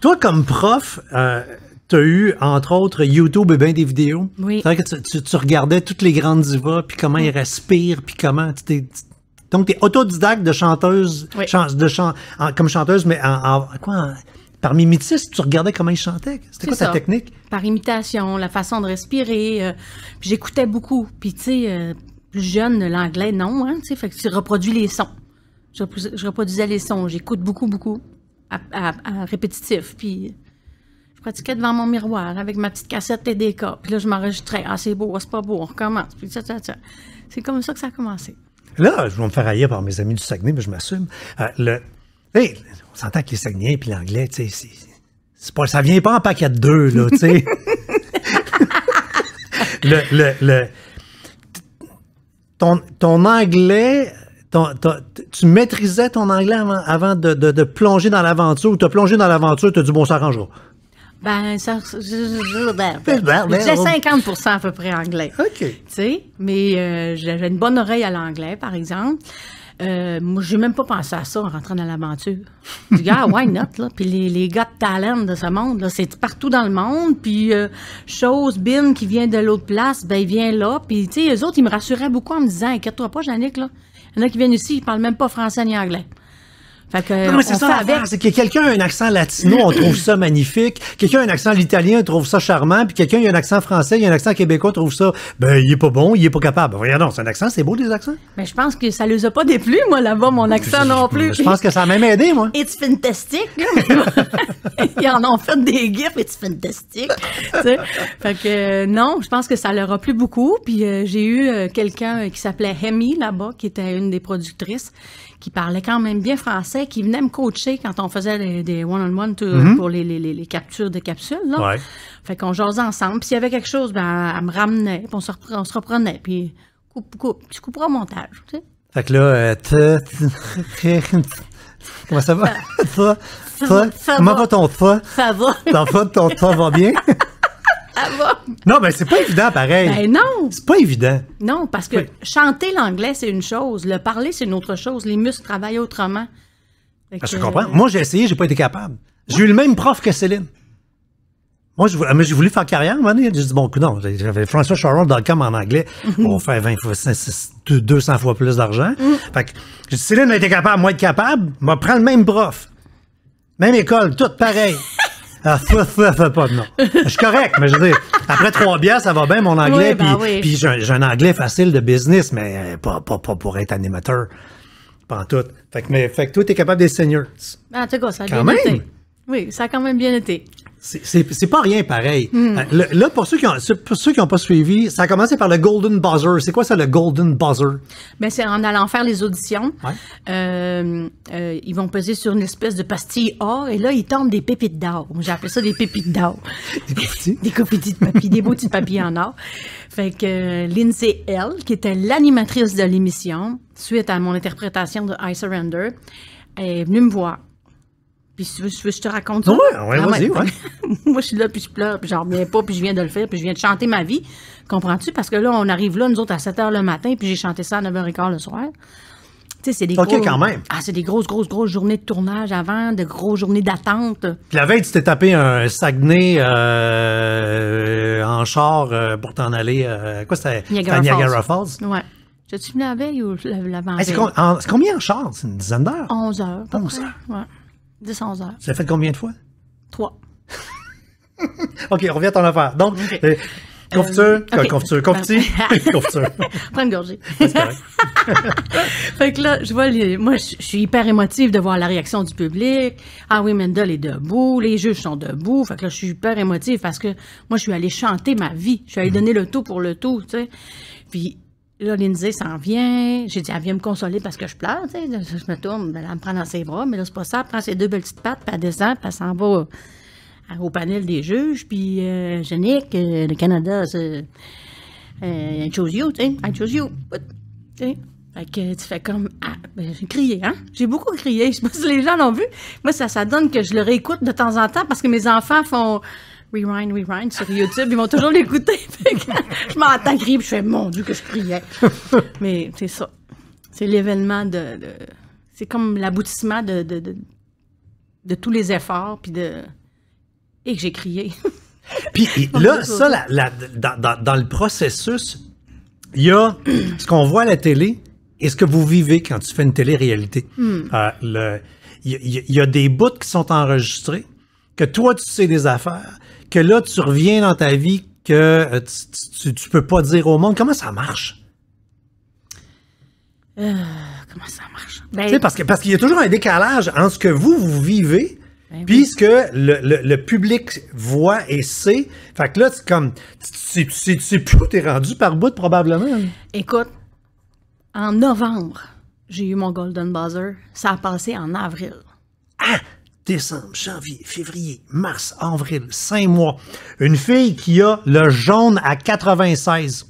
toi, comme prof, euh, tu eu, entre autres, YouTube et bien des vidéos. Oui. C'est vrai que tu, regardais toutes les grandes divas, puis comment ils respirent, puis comment Donc, t'es. Donc, tu es autodidacte de chanteuse, de comme chanteuse, mais en, quoi par tu regardais comment ils chantaient. C'était quoi ta technique? Par imitation, la façon de respirer. Euh, puis J'écoutais beaucoup. Puis, tu sais, euh, plus jeune, l'anglais, non. Hein, Tu fait que tu reproduis les sons. Je, reproduisais les sons. J'écoute beaucoup, beaucoup. à répétitif. Puis, pratiquais devant mon miroir avec ma petite cassette TDK. Puis là, je m'enregistrais. Ah, c'est beau, ah, c'est pas beau, on recommence. Puis ça, C'est comme ça que ça a commencé. Là, je vais me faire haïr par mes amis du Saguenay, mais je m'assume. Euh, le... hey, on s'entend que les Saguenayens puis l'anglais, tu sais, c'est pas... ça vient pas en paquet de deux, là, tu sais. (laughs) le, le, Ton, anglais ton, tu maîtrisais ton anglais avant, de, plonger dans l'aventure ou tu as plongé dans l'aventure, tu as dit bon, ça arrangera. Ben, ça. J'ai ben, ben, 50 ben, à peu près anglais. OK. Tu sais, mais euh, une bonne oreille à l'anglais, par exemple. Euh, moi, j'ai même pas pensé à ça en rentrant dans l'aventure. Du gars, ah, why not, là? Puis les, gars de talent de ce monde, là, c'est partout dans le monde. Puis, euh, chose, Bin, qui vient de l'autre place, ben, il vient là. Puis, tu sais, eux autres, ils me rassuraient beaucoup en me disant, inquiète-toi pas, Jannick, là. Il y en a qui viennent ici, ils parlent même pas français ni anglais. Fait que, c'est ça, l'affaire, c'est que quelqu'un a un accent latino, on trouve ça magnifique. Quelqu'un a un accent italien, on trouve ça charmant. Puis quelqu'un a un accent français, il a un accent québécois, on trouve ça, ben, il est pas bon, il est pas capable. Regarde ben, non, c'est un accent, c'est beau, des accents. Mais je pense que ça les a pas déplu, moi, là-bas, mon accent non plus. Je pense que ça m'a même aidé, moi. It's fantastic. (laughs) Ils en ont fait des gifs, it's fantastic. fait que, euh, non, je pense que ça leur a plu beaucoup. Puis euh, j'ai eu euh, quelqu'un qui s'appelait Hemi, là-bas, qui était une des productrices qui parlait quand même bien français, qui venait me coacher quand on faisait des one-on-one mhm. pour les, les, les, captures de capsules. Là. Fait qu'on jasait ensemble. Puis s'il y avait quelque chose, ben, elle me ramenait, puis on se, reprenait, on se Puis coupe, coupe, tu couperas au montage. Fait que là, euh, Comment ça va? Ça, comment va. ton toi? Ça va. Ton de ton toi va bien? (laughs) Ah, non, mais c'est pas évident pareil. Ben, non. C'est pas évident. Non, parce que chanter l'anglais, c'est une chose. Le parler, c'est une autre chose. Les muscles travaillent autrement. Ah, je comprends. Euh, moi, j'ai essayé, j'ai pas été capable. J'ai eu le même prof que Céline. Moi, je voulais, ah, j'ai voulu faire carrière, j'ai dit, bon, non, j'avais François camp en anglais pour mhm. faire 200 fois plus d'argent. Mhm. Fait que, Céline a été capable, moi, être capable, m'a prendre le même prof. Même école, tout pareil. (laughs) Ah, je suis correct, mais je veux dire, après trois bières, ça va bien mon anglais. Ben puis, j'ai un, anglais facile de business, mais euh, pas, pour être animateur. Pas en tout. Fait que, mais, fait que toi, t'es capable des seniors. En tout cas, ça a bien été. Oui, ça a quand même bien été. C'est pas rien pareil. Hmm. Euh, là, pour ceux qui ont, ceux qui n'ont pas suivi, ça a commencé par le Golden Buzzer. C'est quoi ça, le Golden Buzzer? Ben, c'est en allant faire les auditions. Euh, euh, ils vont peser sur une espèce de pastille or et là, ils tombent des pépites d'or. J'ai ça des pépites d'or. (laughs) des petits. des petites des beaux petits papiers en or. Fait que Lindsay L, qui était l'animatrice de l'émission, suite à mon interprétation de I Surrender, est venue me voir puis tu veux, je te raconte ça. Ouais, ah vas-y, ouais. (laughs) Moi, je suis là, puis je pleure, puis j'en reviens pas, puis je viens de le faire, puis je viens de chanter ma vie. Comprends-tu? Parce que là, on arrive là, nous autres, à 7 h le matin, puis j'ai chanté ça à 9 h 15 le soir. Tu sais, c'est des OK, quand même. Ah, c'est des grosses, grosses, grosses journées de tournage avant, de grosses journées d'attente. Puis la veille, tu t'es tapé un Saguenay euh, en char euh, pour t'en aller. à euh, quoi, c'était? Niagara, Niagara, Falls. Oui. Ouais. Tu tu venu la veille ou l'avant-veille? c'est, combien en char? C'est une dizaine d'heures? 11 h 11 Ouais. 10 11 heures. Ça fait combien de fois? Trois. (laughs) OK, on revient à ton affaire. Donc, okay. Euh, euh, euh, confiture, confiture, (laughs) confiture, confiture. Prends une gorgée. (laughs) fait que là, je vois, les, moi, je suis hyper émotive de voir la réaction du public. Ah oui, Mendel est debout, les juges sont debout. Fait que là, je suis hyper émotive parce que moi, je suis allée chanter ma vie. Je suis allée mm-hmm. donner le tout pour le tout, tu sais. Puis, Là, s'en vient. J'ai dit, elle vient me consoler parce que je pleure. sais, Je me tourne, elle me prend dans ses bras, mais là, c'est pas ça. Elle prend ses deux belles petites pattes, puis elle descend, puis elle s'en va au panel des juges. Puis, euh, Génique, que le Canada, c'est. Euh, euh, I chose you, tu sais. I chose you. Fait que tu fais comme. Ah, ben, j'ai crié, hein? J'ai beaucoup crié. (laughs) Je sais pas si les gens l'ont vu. Moi, ça, ça donne que je le réécoute de temps en temps parce que mes enfants font rewind, rewind sur YouTube. Ils vont toujours l'écouter. (laughs) je m'entends crier, je fais mon Dieu que je priais. (laughs) Mais c'est ça. C'est l'événement de. c'est comme l'aboutissement de, de, de, tous les efforts, puis de. Et que j'ai crié. (laughs) puis là, ça, la, dans, dans, le processus, il y a ce qu'on voit à la télé et ce que vous vivez quand tu fais une télé-réalité. Hmm. Euh, il y, a des bouts qui sont enregistrés que toi, tu sais des affaires, que là, tu reviens dans ta vie que euh, tu, ne peux pas dire au monde. Comment ça marche? Euh, comment ça marche? Ben, tu sais, parce qu'il parce qu'il y a toujours un décalage entre ce que vous, vous vivez ben puisque ce que le, public voit et sait. Fait que là, c'est comme... Tu, tu sais plus rendu par bout, probablement. Écoute, en novembre, j'ai eu mon Golden Buzzer. Ça a passé en avril. Ah! décembre, janvier, février, mars, avril, cinq mois. Une fille qui a le jaune à 96.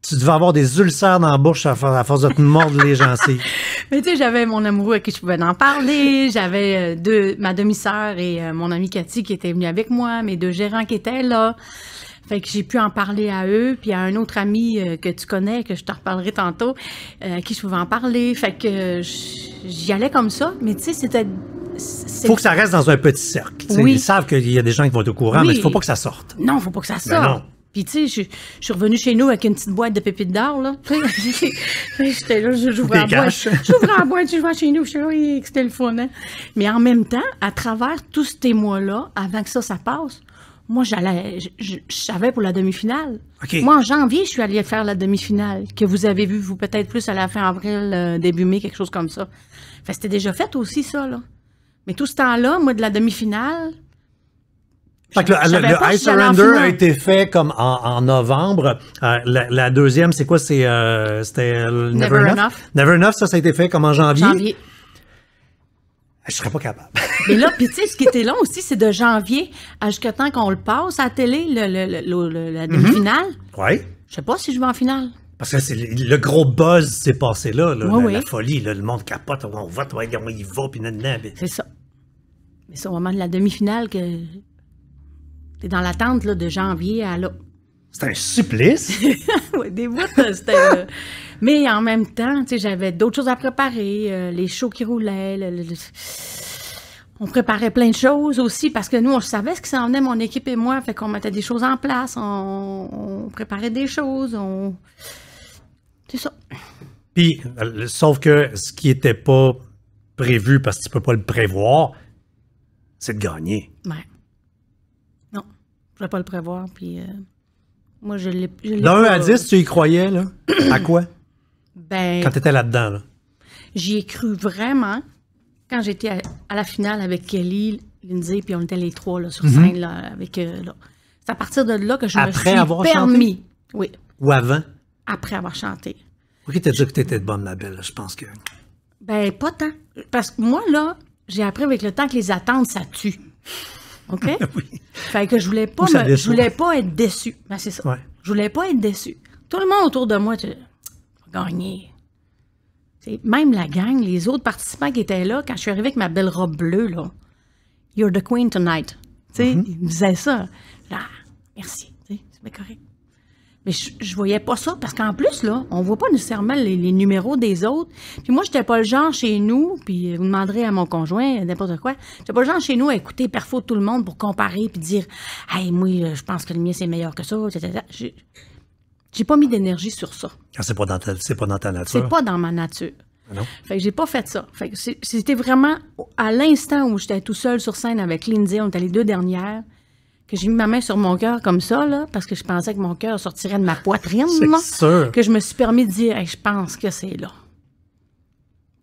Tu devais avoir des ulcères dans la bouche à, force de te mordre les gencives. (laughs) Mais tu sais, j'avais mon amoureux à qui je pouvais en parler. J'avais euh, deux, ma demi-sœur et euh, mon ami Cathy qui étaient venus avec moi, mes deux gérants qui étaient là. Fait que j'ai pu en parler à eux, puis à un autre ami euh, que tu connais, que je te reparlerai tantôt, à qui je pouvais en parler. Fait que j'y allais comme ça, mais tu sais, c'était faut que ça reste dans un petit cercle. Ils savent qu'il y a des gens qui vont être au courant, mais il faut pas que ça sorte. Non, il faut pas que ça ben sorte. Puis, tu sais, je suis revenue chez nous avec une petite boîte de pépites d'or, là. (laughs) J'étais là, j'ouvrais la boîte. (laughs) J'ouvrais la boîte, je vois chez nous. Je suis là, c'était le fun, hein. Mais en même temps, à travers tous ces mois là avant que ça, ça passe, moi, j'allais, je, savais pour la demi-finale. Moi, en janvier, je suis allée faire la demi-finale, que vous avez vu, vous, peut-être plus à la fin avril, euh, début mai, quelque chose comme ça. Fait c'était déjà fait aussi, ça, là. Mais tout ce temps-là, moi, de la demi-finale, fait que le, Ice Surrender a été fait comme en, novembre. Euh, la, deuxième, c'est quoi? Euh, c'était Never, enough. Never Enough, ça, ça a été fait comme en janvier. Janvier. Je serais pas capable. (laughs) Mais là, puis tu sais, ce qui était long aussi, c'est de janvier à jusqu'à temps qu'on le passe à la télé, la mhm. demi-finale. Oui. Je sais pas si je vais en finale. Parce que c'est le, gros buzz s'est passé là, la, folie, le monde capote, on va, on y va, puis nan, nan, C'est ça. Mais c'est au moment de la demi-finale que t'es dans l'attente de janvier à là. C'est un supplice. (laughs) des bouts, euh, mais en même temps, j'avais d'autres choses à préparer, euh, les shows qui roulaient. On préparait plein de choses aussi parce que nous, on savait ce qui s'en venait, mon équipe et moi. Fait qu'on mettait des choses en place, on, préparait des choses, C'est ça. Puis, euh, sauf que ce qui n'était pas prévu parce que tu peux pas le prévoir, c'est de gagner. Ouais. Non, je vais pas le prévoir. Puis euh, moi, je l'ai. D'un à 10, tu y croyais, là? à quoi? Ben. Quand tu étais là-dedans, là. J'y ai cru vraiment quand j'étais à, la finale avec Kelly, Lindsay, puis on était les trois là, sur mhm. scène, là, avec. Euh, là. C'est à partir de là que je me suis permis. Oui. Ou avant? Après avoir chanté. Pourquoi t'as dit que tu de bonne, la belle? Je pense que. Ben, pas tant. Parce que moi, là, j'ai appris avec le temps que les attentes, ça tue. OK? (laughs) Fait que je voulais pas, je voulais pas être déçu. Ben, c'est ça. Je voulais pas être déçu. Tout le monde autour de moi, tu gagné. Même la gang, les autres participants qui étaient là, quand je suis arrivée avec ma belle robe bleue, là, You're the queen tonight. Tu sais, mm-hmm. ils me disaient ça. merci. C'est correct je, je voyais pas ça parce qu'en plus, là, on voit pas nécessairement les, numéros des autres. Puis moi, j'étais pas le genre chez nous, puis vous demanderez à mon conjoint n'importe quoi, j'étais pas le genre chez nous à écouter perfo tout le monde pour comparer puis dire « Hey, moi, euh, je pense que le mien, c'est meilleur que ça, etc. » J'ai pas mis d'énergie sur ça. Ah, c'est pas, dans ta, pas dans ta pas dans ma nature. Ah non. Fait j'ai pas fait ça. c'était vraiment à l'instant où j'étais tout seul sur scène avec Lindsay, on était les deux dernières que j'ai mis ma main sur mon cœur comme ça, là, parce que je pensais que mon cœur sortirait de ma poitrine, que je me suis permis de dire je pense que c'est là ».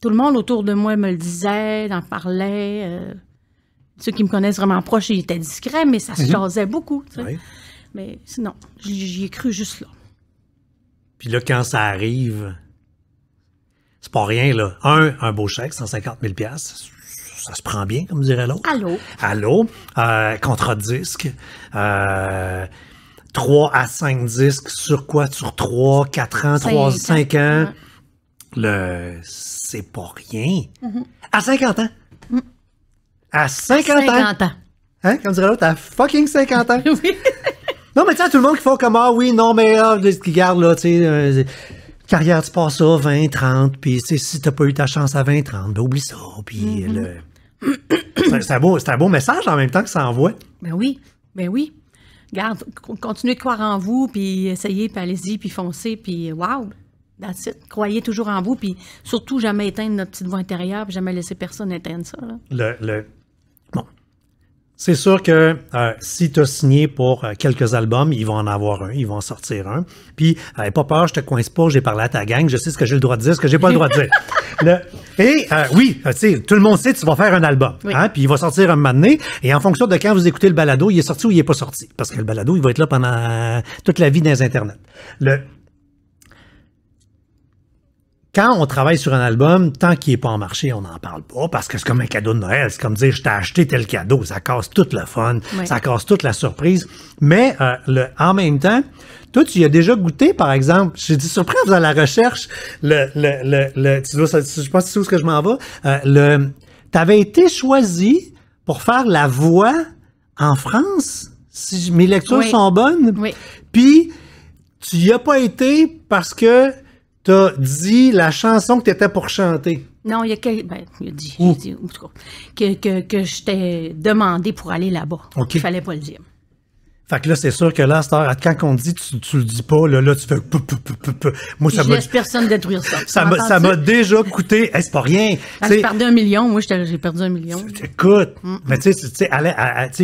Tout le monde autour de moi me le disait, en parlait. Euh, ceux qui me connaissent vraiment proche, ils étaient discrets, mais ça se mhm. jasait beaucoup. Mais sinon, j'y ai cru juste là. Puis là, quand ça arrive, c'est pas rien, là. Un, un beau chèque, 150 000 pièces ça se prend bien, comme dirait l'autre. Allô. Allô. Euh, Contre-disque. Euh, 3 à 5 disques sur quoi? Sur 3, 4 ans, 3, 5, ans. Le c'est pas rien. Mm-hmm. À 50 ans. Mm. À 50, ans. Hein? Comme dirait l'autre, à fucking 50 ans. (laughs) oui. Non, mais tu sais, tout le monde qui fait comme Ah oui, non, mais là, ah, qui garde, là, tu sais, euh, carrière, tu passes ça 20, 30, puis si t'as pas eu ta chance à 20, 30, ben oublie ça, puis mm-hmm. le. C'est un, beau, message en même temps que ça envoie. Ben oui, ben oui. Garde, continuez de croire en vous, puis essayez, puis allez-y, puis foncez, puis wow, Croyez toujours en vous, puis surtout jamais éteindre notre petite voix intérieure, puis jamais laisser personne éteindre ça. le, c'est sûr que euh, si tu as signé pour euh, quelques albums, ils vont en avoir un, ils vont en sortir un. Puis, euh, pas peur, je te coince pas, j'ai parlé à ta gang, je sais ce que j'ai le droit de dire, ce que j'ai pas le droit de dire. (laughs) et oui, tu sais, tout le monde sait que tu vas faire un album. Hein, puis il va sortir un moment Et en fonction de quand vous écoutez le balado, il est sorti ou il est pas sorti. Parce que le balado, il va être là pendant toute la vie des Internet. Le, quand on travaille sur un album, tant qu'il n'est pas en marché, on n'en parle pas parce que c'est comme un cadeau de Noël. C'est comme dire, je t'ai acheté tel cadeau. Ça casse tout le fun, ça casse toute la surprise. Mais euh, en même temps, toi, tu y as déjà goûté, par exemple. J'ai dit, surpris en faisant la recherche. Le, le, le, le tu dois, je pense que tu où que je m'en vais. Euh, le, t'avais été choisi pour faire la voix en France. Si mes lectures sont bonnes. Oui. Puis, tu y as pas été parce que t'as dit la chanson que t'étais pour chanter. Non, il y a que, ben, il a dit, il dit en tout cas, que, que, que je t'ai demandé pour aller là-bas. Okay. Il fallait pas le dire. Fait que là, c'est sûr que là, quand on dit, tu, tu le dis pas, là, là, tu fais... Moi, ça je laisse personne détruire ça. ça m'a, déjà coûté... est c'est pas rien. j'ai perdu un million. Moi, j'ai perdu un million. Écoute, mm. mais tu sais, aller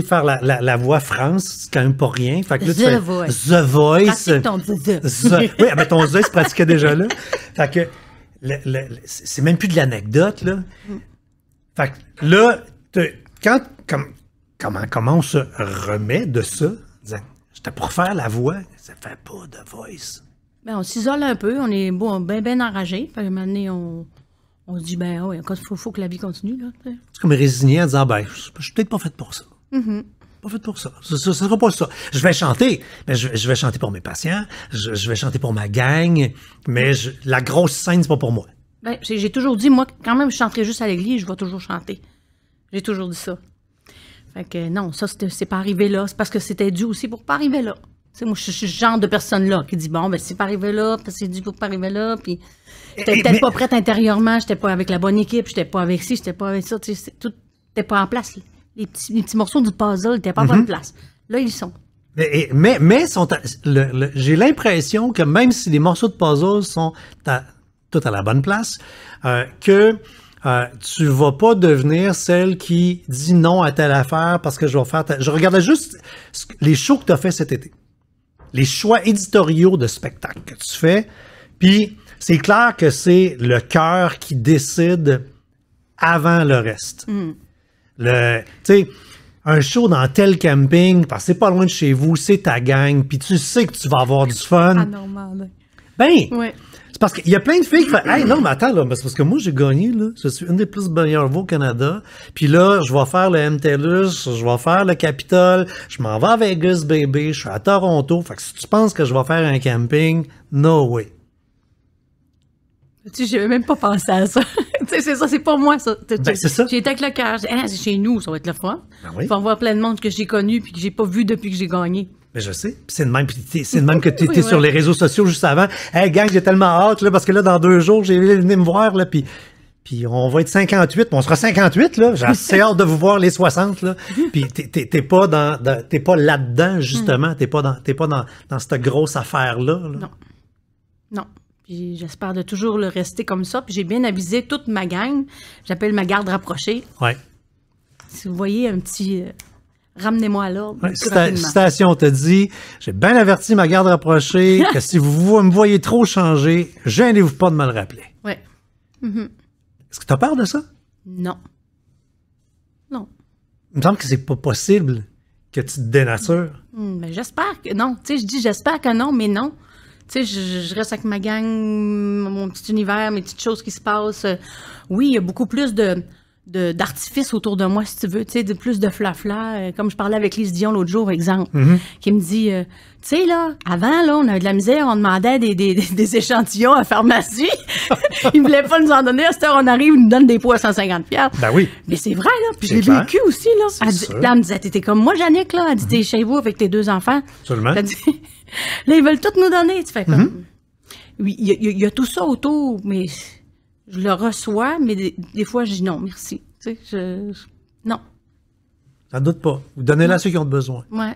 faire la, la, la, voix France, c'est quand même pas rien. Fait que là, tu The Voice. The Voice. Ton the... Oui, ah, mais ton The se pratiquait déjà là. Fait que c'est même plus de l'anecdote, là. Mm. Fait que là, quand... comment on se remet de ça c'était pour faire la voix. Ça fait pas de voice. Ben, on s'isole un peu. On est bon, bien, ben enragé. un moment donné, on, se dit, ben, il faut, que la vie continue. Là. C'est comme résigner en disant, ben, je suis peut-être pas fait pour ça. ne mm-hmm. pas fait pour ça. sera pas ça. Je vais chanter, mais je, vais chanter pour mes patients, je, vais chanter pour ma gang, mais la grosse scène, c'est pas pour moi. Ben, j'ai, j'ai toujours dit, moi, quand même, je chanterai juste à l'église, je vais toujours chanter. J'ai toujours dit ça. Fait que non, ça, c'est pas arrivé là. C'est parce que c'était dû aussi pour pas arriver là. c'est moi, je suis ce genre de personne-là qui dit bon, ben, c'est pas arrivé là, c'est dû pour pas arriver là. Puis, j'étais eh, eh, peut-être pas prête intérieurement, j'étais pas avec la bonne équipe, j'étais pas avec ci, j'étais pas avec ça. Tout n'était pas en place. Les petits, morceaux du puzzle n'étaient pas en bonne mm-hmm. place. Là, ils sont. mais, mais j'ai l'impression que même si les morceaux de puzzle sont tout à la bonne place, euh, que euh, tu vas pas devenir celle qui dit non à telle affaire parce que je vais faire. Je regardais juste les shows que tu as fait cet été, les choix éditoriaux de spectacle que tu fais, puis c'est clair que c'est le cœur qui décide avant le reste. Mm. Le, tu sais, un show dans tel camping, parce que c'est pas loin de chez vous, c'est ta gang, puis tu sais que tu vas avoir du fun. Ben, ouais parce qu'il y a plein de filles qui font Hey, non, mais attends, là, parce que moi, j'ai gagné, là. Je suis une des plus meilleures au Canada. Puis là, je vais faire le MTLUS, je vais faire le Capitole, je m'en vais à Vegas, baby, je suis à Toronto. Fait que si tu penses que je vais faire un camping, no way. Tu sais, j'avais même pas pensé à ça. (laughs) tu sais, c'est ça, c'est pas moi, ça. Ben, c'est ça. J'étais avec le cœur. Hey, c'est chez nous, ça va être le fun. Ben oui. Faut voir plein de monde que j'ai connu puis que j'ai pas vu depuis que j'ai gagné. Mais je sais, c'est le même, même que tu étais (laughs) sur les réseaux sociaux juste avant. Hey gang, j'ai tellement hâte parce que là dans deux jours, j'ai venu me voir là, puis puis on va être 58, on sera 58 là. J'ai (laughs) hâte de vous voir les 60 là. Puis t'es pas dans, pas là dedans mm. justement, t'es pas dans, pas dans, dans cette grosse affaire là. Non, non. Puis j'espère de toujours le rester comme ça. Puis j'ai bien avisé toute ma gang. J'appelle ma garde rapprochée. Ouais. Si vous voyez un petit euh, ramenez-moi à l'ordre. Ouais, station te dit, j'ai bien averti ma garde rapprochée (laughs) que si vous me voyez trop changer, gênez-vous pas de me le rappeler. Oui. Mhm. Est-ce que tu as peur de ça? Non. Non. Il me semble que c'est pas possible que tu te dénatures. Hmm, ben, j'espère que non. Tu sais, je dis j'espère que non, mais non. Tu sais, je, reste avec ma gang, mon petit univers, mes petites choses qui se passent. Euh, oui, il y a beaucoup plus de d'artifice autour de moi, si tu veux, tu sais, de plus de flafla. -fla. Euh, comme je parlais avec Lise Dion l'autre jour, exemple, mm-hmm. qui me dit, euh, tu sais, là, avant, là, on avait de la misère, on demandait des, des, des échantillons à pharmacie. (laughs) Ils ne voulaient pas nous en donner. À cette heure, on arrive, ils nous donnent des poids à 150 piastres. Ben oui. Mais c'est vrai, là. Puis j'ai vécu aussi, là. Elle là, elle me disait, t'étais comme moi, Jannick, là. Elle dit, t'es mm-hmm. chez vous avec tes deux enfants. Seulement. Dit, (laughs) là, ils veulent tout nous donner. Tu fais comme... Mm-hmm. Oui, il y, a tout ça autour, mais je le reçois, mais des, fois, je dis non, merci. Tu sais, je, non. Ça doute pas. Donnez-la à ceux qui ont besoin. Ouais.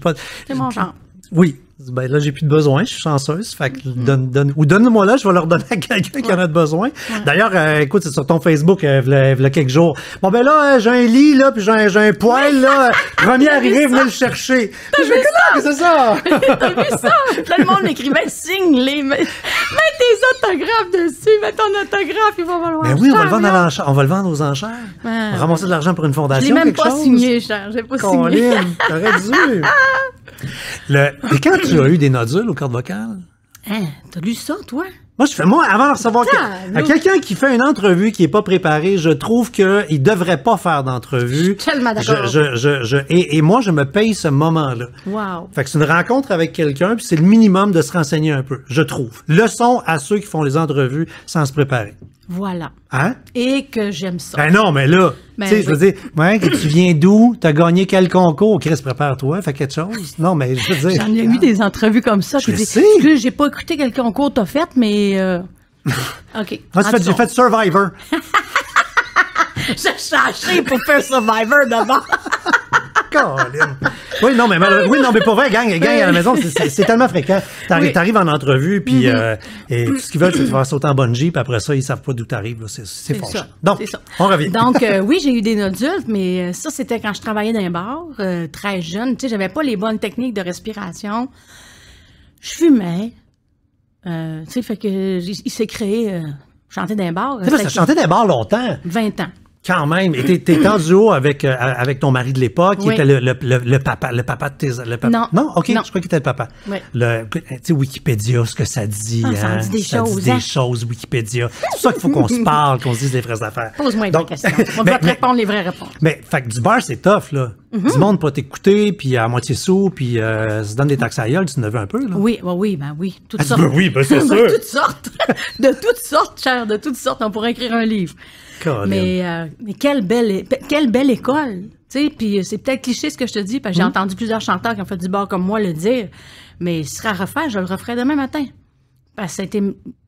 pas. C'est mon genre. Oui, ben là, j'ai plus de besoin, je suis chanceuse. Fait que mhm. donne, donne, ou donne-moi là, je vais leur donner à quelqu'un qui en a besoin. D'ailleurs, euh, écoute, c'est sur ton Facebook, il y a quelques jours. Bon, ben là, euh, j'ai un lit, là, puis j'ai un, un, poêle, là. Premier (laughs) arrivé, venez le chercher. je ah, c'est ça. (laughs) T'as vu ça? tout le monde m'écrivait, ben, signe les, ben, mets, tes autographes dessus, mets ton autographe, il va falloir. Ben oui, on va, le vendre on va le vendre aux enchères. ramasser de l'argent pour une fondation. J'ai même pas signé, Charles. J'ai pas signé. T'aurais dû. (laughs) Le, tu as eu des nodules aux cordes vocales? Hein, t'as lu ça, toi? Moi, je fais, moi, avant de savoir... que, quelqu'un qui fait une entrevue qui n'est pas préparée, je trouve qu'il ne devrait pas faire d'entrevue. Je tellement d'accord. et, moi, je me paye ce moment-là. Wow. Fait que c'est une rencontre avec quelqu'un, puis c'est le minimum de se renseigner un peu, je trouve. Leçon à ceux qui font les entrevues sans se préparer. Voilà. Hein? Et que j'aime ça. Ben non, mais là, ben tu sais, je veux dire, ouais, tu viens d'où, t'as gagné quel concours, Chris, prépare-toi, fais quelque chose. Non, mais je veux dire. J'en ai eu des entrevues comme ça. Je dis, Je J'ai pas écouté quel concours t'as fait, mais. Euh, OK. Moi, ah, j'ai fait, fait Survivor. (laughs) j'ai cherché pour faire Survivor d'abord. (laughs) (laughs) oui, non, mais ah, non, mais pour vrai, gang, gang à la maison, c'est tellement fréquent. T'arrives en entrevue, puis mm-hmm. euh, et tout ce qu'ils veulent, c'est te faire sauter en bungee, puis après ça, ils savent pas d'où t'arrives. C'est fort. Donc, on revient. Donc, euh, (laughs) oui, j'ai eu des nodules, mais euh, ça, c'était quand je travaillais dans un bar, très jeune. Tu sais, j'avais pas les bonnes techniques de respiration. Je fumais. tu sais, fait que il s'est créé. dans d'un bar. Ça, chanté dans d'un bar longtemps. 20 ans. Quand même. Et t'es en duo avec, euh, avec ton mari de l'époque, qui était le, le, papa, le papa de tes. Non. non. OK, je crois qu'il était le papa. Oui. Le, tu sais, Wikipédia, ce que ça dit. Ah, ça hein, dit des ça choses. Dit des hein. choses, Wikipédia. C'est pour ça qu'il faut qu'on se (laughs) parle, qu'on se dise les vraies affaires. Pose-moi une question. (laughs) On va te répondre les vraies réponses. Mais, fait que du bar, c'est tough, là. Mm-hmm. Du monde pas t'écouter, puis à moitié sous puis se euh, donne des taxes à gueule, tu ne veux un peu, là. Oui, ben oui, ben oui. Toutes ah, sortes. oui, ben c'est (laughs) sûr. de toutes sortes. de toutes sortes, cher, de toutes sortes. On pourrait écrire un livre. Mais, euh, mais, quelle, belle, quelle belle école! Puis euh, c'est peut-être cliché ce que je te dis, parce que j'ai hmm. entendu plusieurs chanteurs qui ont fait du bar comme moi le dire, mais ce sera à refaire, je le referai demain matin. Parce que c'était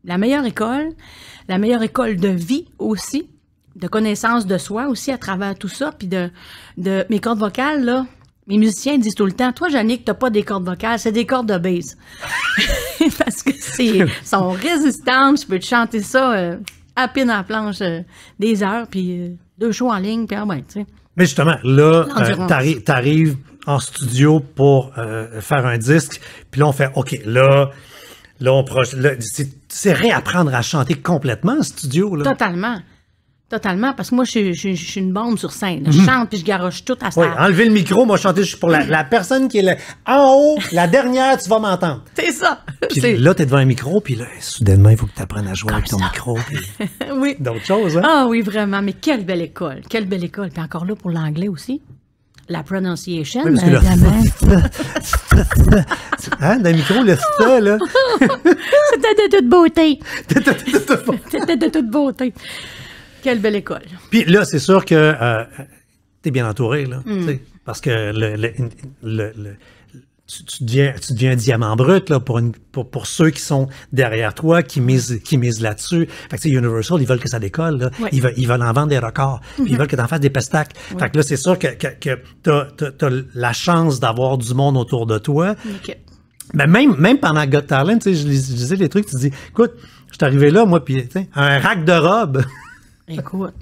la meilleure école, la meilleure école de vie aussi, de connaissance de soi aussi à travers tout ça, puis de, de mes cordes vocales, là, mes musiciens disent tout le temps, toi, Jannick, t'as pas des cordes vocales, c'est des cordes de base. (laughs) Parce que c'est, (laughs) sont résistantes, je peux te chanter ça euh, à pine à planche euh, des heures, puis euh, deux shows en ligne, puis ah ben, tu sais. Mais justement, là, euh, t'arrives arrives en studio pour faire un disque, puis là, on fait, OK, là, là, on proche. C'est réapprendre à chanter complètement en studio, là. Totalement. Totalement, parce que moi, je, suis une bombe sur scène. Je mhm. chante puis je garoche tout à ça. Oui, Enlever le micro, moi, chanter je suis pour la, personne qui est là, en haut, la dernière, tu vas m'entendre. (laughs) C'est ça. Puis là, t'es devant un micro, puis là, soudainement, il faut que tu apprennes à jouer avec ton micro. (laughs) oui. D'autres choses, hein? Ah oui, vraiment, mais quelle belle école. Quelle belle école. Puis encore là, pour l'anglais aussi. La prononciation, oui, (laughs) hein, dans le micro, le ça, là. C'était de toute beauté. C'était de toute beauté. Quelle belle école. Puis là, c'est sûr que euh, t'es tu es bien entouré, là, mm. parce que le, tu, deviens, un diamant brut là, pour, pour, ceux qui sont derrière toi, qui misent, qui misent là-dessus. Fait que Universal, ils veulent que ça décolle. Ils, veulent, ils veulent en vendre des records. Ils mm-hmm. veulent que tu en fasses des pestacles. là, c'est sûr que, t'as tu la chance d'avoir du monde autour de toi. même, même pendant Got Talent, je, je les des trucs, tu dis, écoute, je suis arrivé là, moi, puis un rack de robes. (laughs) Écoute.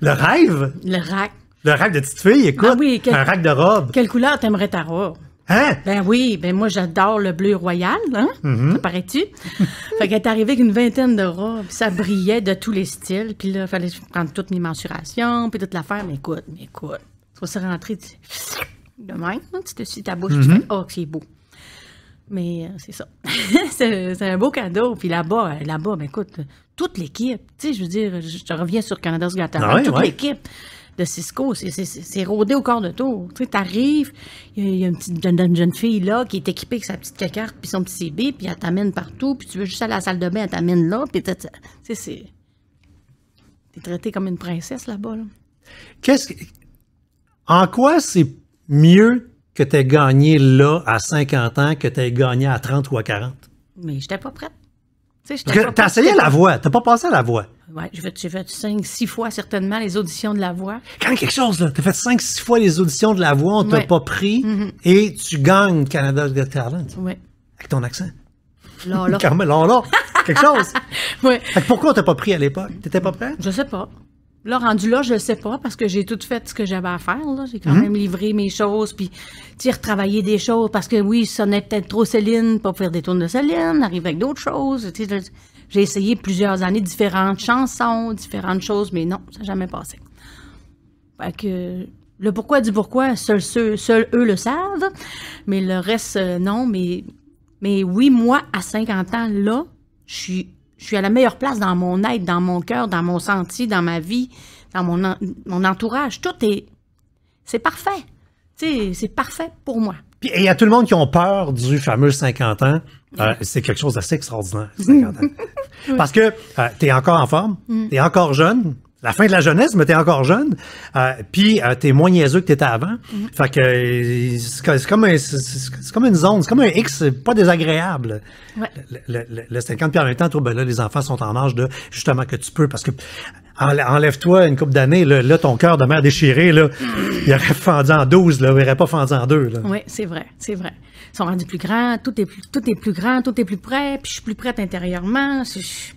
Le rêve? Le rack. Le rack de petite fille, écoute. Ah oui, un rack de robe. Quelle couleur t'aimerais ta robe? Hein? Ben oui, ben moi j'adore le bleu royal, hein? Mm -hmm. Ça tu (laughs) fait qu'elle est arrivée avec une vingtaine de robes, ça brillait de tous les styles, puis là, il fallait prendre toutes mes mensurations, puis toute l'affaire, mais écoute, mais écoute. Tu vas se rentrer, tu (sniffs) de même, hein? tu te suis ta bouche, tu mm-hmm. fais « Oh, c'est beau! » Mais euh, c'est ça. (laughs) c'est un beau cadeau. Puis là-bas, euh, là-bas, ben, écoute, toute l'équipe. Tu sais, je veux dire, je reviens sur Canada Gata, ah toute l'équipe de Cisco, c'est rodé au corps de tour. Tu arrives, il y, a une petite jeune, fille là qui est équipée avec sa petite cacarte puis son petit CB, puis elle t'amène partout, puis tu veux juste aller à la salle de bain, elle t'amène là, puis tu sais, c'est... T'es traité comme une princesse là-bas, là. bas quest ce que... En quoi c'est mieux que t'aies gagné là à 50 ans que t'aies gagné à 30 ou à 40? Mais j'étais pas prête. T'as essayé la voix, t'as pas passé à la voix. Ouais, j'ai fait, fait 5 six fois certainement les auditions de la voix. Quand quelque chose, là, t'as fait cinq, six fois les auditions de la voix, on t'a pas pris mm-hmm. et tu gagnes Canada's Got Talent. Ouais. Avec ton accent. Lala. Carrément (laughs) Carmel, quelque chose. (laughs) ouais. Fait que pourquoi on t'a pas pris à l'époque? T'étais pas prêt? Je sais pas. Là, rendu là, je ne sais pas parce que j'ai tout fait ce que j'avais à faire. J'ai quand mhm. même livré mes choses, puis retravaillé des choses parce que oui, ça n'était peut-être trop Céline, pas faire des tournes de Céline, arriver avec d'autres choses. J'ai essayé plusieurs années différentes chansons, différentes choses, mais non, ça n'a jamais passé. que le pourquoi du pourquoi, seuls eux le savent, mais le reste, euh, non. Mais, mais oui, moi, à 50 ans, là, je suis je suis à la meilleure place dans mon être, dans mon cœur, dans mon senti, dans ma vie, dans mon, mon entourage. Tout est. C'est parfait. C'est parfait pour moi. Puis il y a tout le monde qui ont peur du fameux 50 ans. Euh, c'est quelque chose d'assez extraordinaire, 50 (laughs) ans. Parce que euh, tu es encore en forme, mm. tu es encore jeune, la fin de la jeunesse, mais t'es encore jeune, euh, puis euh, t'es moins niaiseux que t'étais avant. Mhm. Fait que c'est comme, comme une zone, c'est comme un X, pas désagréable. Ouais. Le, 50, puis en même temps, ben là, les enfants sont en âge de justement que tu peux, parce que enlève-toi une couple d'années, là, ton cœur de mère déchiré, là, mm. il aurait fendu en 12, là, il aurait pas fendu en deux. Là. Oui, c'est vrai, c'est vrai. Ils sont rendus plus grands, tout est plus, tout est plus grand, tout est plus prêt, puis je suis plus prête intérieurement, je suis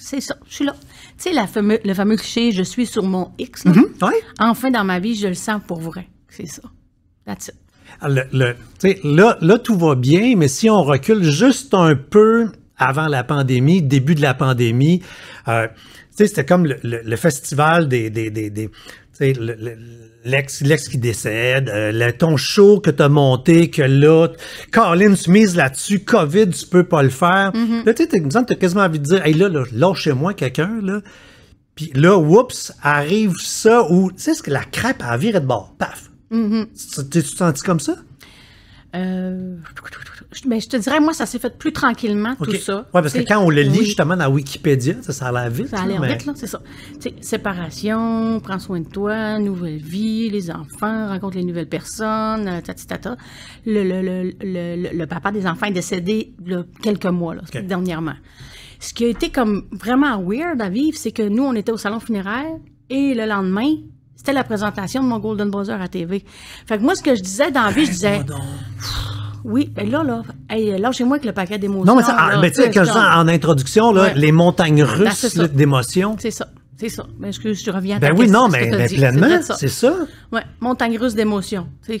c'est ça, je suis là. Tu sais, le fameux cliché, je suis sur mon X. Mm-hmm. Enfin, dans ma vie, je le sens pour vrai. C'est ça. That's it. Ah, le, là, là, tout va bien, mais si on recule juste un peu avant la pandémie, début de la pandémie, euh, tu sais, c'était comme le, festival des. des, des, des l'ex, l'ex qui décède, euh, le, ton show que t'as monté, que l'autre. Colin se mise là-dessus, COVID, tu peux pas le faire. Mm-hmm. Tu -hmm. tu as quasiment envie de dire, hey, là, là, lâchez-moi quelqu'un, là. Puis là, whoops, arrive ça où, tu sais, ce que la crêpe a viré de bord, paf. Mm-hmm. tu tes senti comme ça? Euh... Mais ben, je te dirais, moi, ça s'est fait plus tranquillement, tout ça. Oui, parce que quand on le lit justement dans Wikipédia, ça, ça a vite. Ça a l'air vite, là, c'est ça. séparation, prends soin de toi, nouvelle vie, les enfants, rencontre les nouvelles personnes, euh, tata. Le, le, papa des enfants est décédé a quelques mois, dernièrement. Ce qui a été comme vraiment weird à vivre, c'est que nous, on était au salon funéraire et le lendemain, c'était la présentation de mon Golden Brother à TV. Fait que moi, ce que je disais dans la vie, je disais. Oui, là, là, chez lâchez-moi avec le paquet d'émotions. Non, mais ça, ah, tu sais, en introduction, là, les montagnes ben, russes d'émotions. C'est ça. C'est ça. Ben, excuse, je reviens à ben ta Ben oui, non, mais pleinement, c'est ça. Oui, montagne russe d'émotions. C'est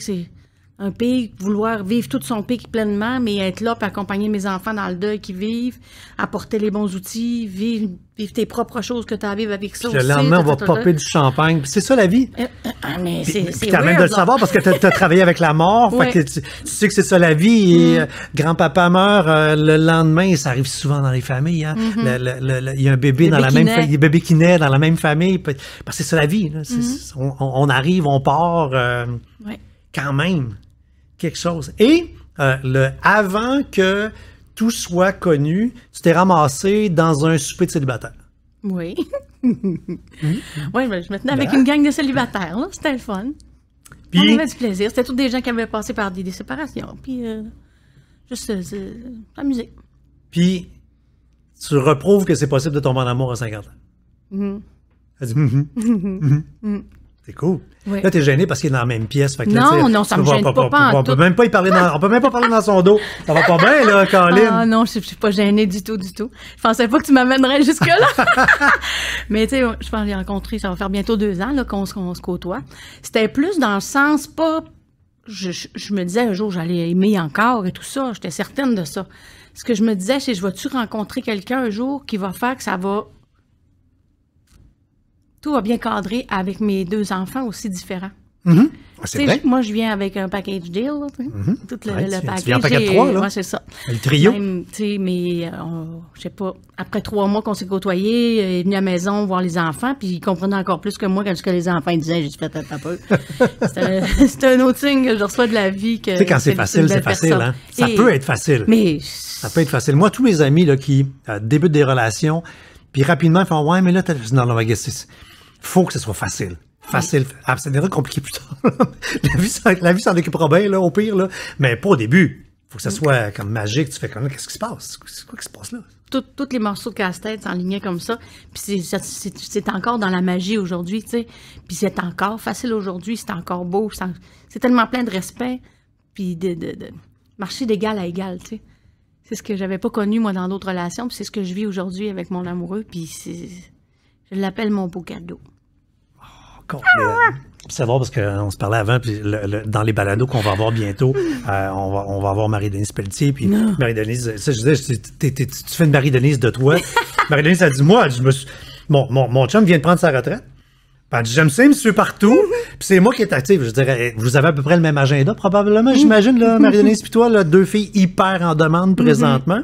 un pays, vouloir vivre tout son pays pleinement, mais être là pour accompagner mes enfants dans le deuil qu'ils vivent, apporter les bons outils, vivre, tes propres choses que tu as à avec ça aussi. Le lendemain, on va popper du champagne. C'est ça la vie. Euh, tu euh, ah, mais c'est même de le savoir parce que tu as, travaillé avec la mort. que tu, sais que c'est ça la vie. Mm. Euh, grand-papa meurt euh, le lendemain, ça arrive souvent dans les familles. Hein. Mm-hmm. Il y a un bébé, dans la même famille, bébé qui naît dans la même famille. Parce c'est ça la vie. Mm-hmm. on, arrive, on part. Quand même quelque chose. Et euh, le avant que tout soit connu, tu t'es ramassé dans un souper de célibataire. Oui. (laughs) Mm-hmm. Oui, ben, je me tenais avec une gang de célibataires. C'était le fun. Puis, on avait du plaisir. C'était tous des gens qui avaient passé par des, séparations. Puis, euh, juste euh, Puis, tu reprouves que c'est possible de tomber en amour à 50 ans. Mm-hmm. Mm-hmm. (laughs) C'est cool. Là, Là, t'es gêné parce qu'il est dans la même pièce. non, non, ça me gêne pas, pas, on ne pas on peut même pas parler dans son dos. Ça va pas bien, là, (laughs) ah, Caroline. Ah non, je, ne suis pas gênée du tout, du tout. Je pensais pas que tu m'amènerais jusque-là. (laughs) Mais tu sais, je pense les rencontrer, ça va faire bientôt deux ans, qu'on se côtoie. C'était plus dans le sens pas, je, je me disais un jour, j'allais aimer encore et tout ça. J'étais certaine de ça. Ce que je me disais, c'est, je vais-tu rencontrer quelqu'un un jour qui va faire que ça va bien cadrer avec mes deux enfants aussi différents. Mm-hmm. Ah, moi, je viens avec un package deal. Mm-hmm. Tout le, package. Tu viens c'est ça. Le trio. mais, euh, je sais pas, après trois mois qu'on s'est côtoyés, euh, il est venu à la maison voir les enfants, puis il comprenait encore plus que moi quand ce que les enfants disaient. J'ai fait peut un peu. (laughs) (laughs) c'est un autre signe que je reçois de la vie. Tu sais, quand c'est facile, c'est facile. Hein. Ça peut être facile. Mais... Ça peut être facile. Moi, tous mes amis là, qui euh, débutent des relations, puis rapidement, ils font Ouais, mais là, dans Non, non, faut que ce soit facile. Facile. Ah, ça devrait compliqué plus tard. la (laughs) vie, la vie s'en occupera bien, là, au pire, Mais pas au début. Faut que ce mm. soit comme magique. Tu fais comme, qu'est-ce qui se passe? C'est quoi qui se passe là? Tous les morceaux de casse-tête s'enlignaient comme ça. Puis c'est encore dans la magie aujourd'hui, tu sais. Puis c'est encore facile aujourd'hui, c'est encore beau. C'est tellement plein de respect. Puis de, marcher d'égal à égal, tu sais. C'est ce que j'avais pas connu, moi, dans d'autres relations. Puis c'est ce que je vis aujourd'hui avec mon amoureux. Puis je l'appelle mon beau cadeau. Ça va euh, c'est parce qu'on se parlait avant, puis dans les balados qu'on va avoir bientôt, (laughs) euh, on, va, on avoir Marie-Denise Pelletier. Puis Marie-Denise, je disais, tu, fais une Marie-Denise de toi. (laughs) Marie-Denise, a dit Moi, je me mon, mon, chum vient de prendre sa retraite. Je ben, j'aime ça, monsieur partout. (laughs) Puis c'est moi qui est actif, Je dirais, eh, vous avez à peu près le même agenda, probablement, j'imagine, là, Marie-Denise, puis toi, deux filles hyper en demande mm-hmm. présentement.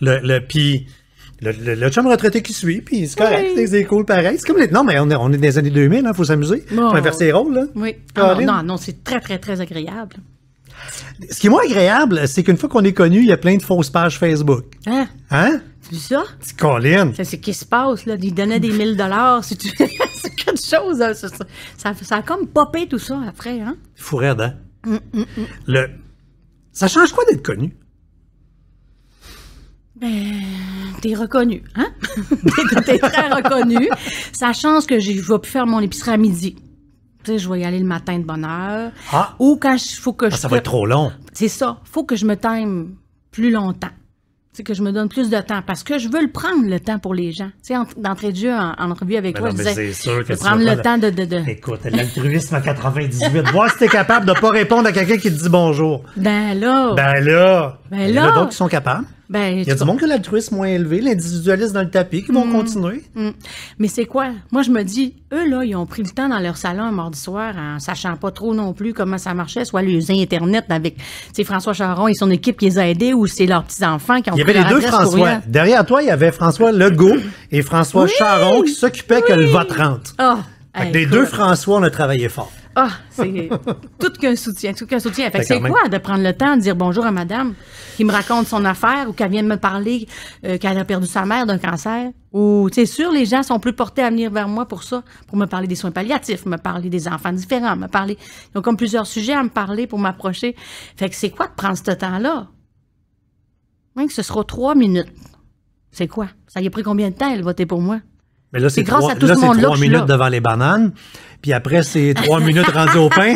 Mm-hmm. le puis le, chum retraité qui suit, puis c'est correct, c'est cool pareil. C'est comme Non, mais on est, on dans les années 2000, il hein, faut s'amuser. Bon, faut ses rôles, Oui. Ah, non, non, c'est très, très, très agréable. Ce qui est moins agréable, c'est qu'une fois qu'on est connu, il y a plein de fausses pages Facebook. Hein? Hein? C'est ça? C'est Colin. C'est ce qui se passe, là. Il donnait des 1000 dollars. (laughs) C'est quelque chose. Hein, ça, ça, a comme popé tout ça après, hein? fou hein? Hum, hum, hum. Le... Ça change quoi d'être connu? Ben, t'es reconnu, hein? (laughs) t'es très reconnu. sachant chance que je vais plus faire mon épicerie à midi. Tu sais, je vais y aller le matin de bonne heure. Ah! Ou quand il faut que ah, je. Ça va être trop long. C'est ça. Faut que je me time plus longtemps. Tu sais, que je me donne plus de temps parce que je veux le prendre le temps pour les gens. Tu sais, en, d'entrée en, revue entrevue avec ben toi, C'est je sûr que ça. prendre le temps de, de, de... Écoute, l'altruisme à 98, voir si t'es capable de pas répondre à quelqu'un qui te dit bonjour. Ben là! Ben là! Ben là! Il y en a d'autres qui sont capables. Ben, il y a du monde qui l'altruisme moins élevé, l'individualiste dans le tapis, qui vont mm. continuer. Mm. Mais c'est quoi? Moi, je me dis, eux, là, ils ont pris le temps dans leur salon un mardi soir en sachant pas trop non plus comment ça marchait, soit les Internet avec François Charon et son équipe qui les a aidés ou c'est leurs petits-enfants qui ont Il y avait les deux François. Derrière toi, il y avait François Legault et François Charon qui s'occupaient que le vote rentre. les ah! deux François, on a travaillé fort. Ah, c'est (laughs) tout qu'un soutien, tout qu'un soutien. Fait que c'est quoi de prendre le temps de dire bonjour à madame qui me raconte son affaire ou qu'elle vient de me parler euh, qu'elle a perdu sa mère d'un cancer? Ou, c'est sûr, les gens sont plus portés à venir vers moi pour ça, pour me parler des soins palliatifs, me parler des enfants différents, me parler. Ils ont comme plusieurs sujets à me parler pour m'approcher. Fait que c'est quoi de prendre ce temps-là? Même que ce sera trois minutes. C'est quoi? Ça y a pris combien de temps, elle, votait pour moi? Mais là, c'est grâce trois, à tout ce trois minutes devant les bananes. Puis après, c'est trois minutes rendues au pain.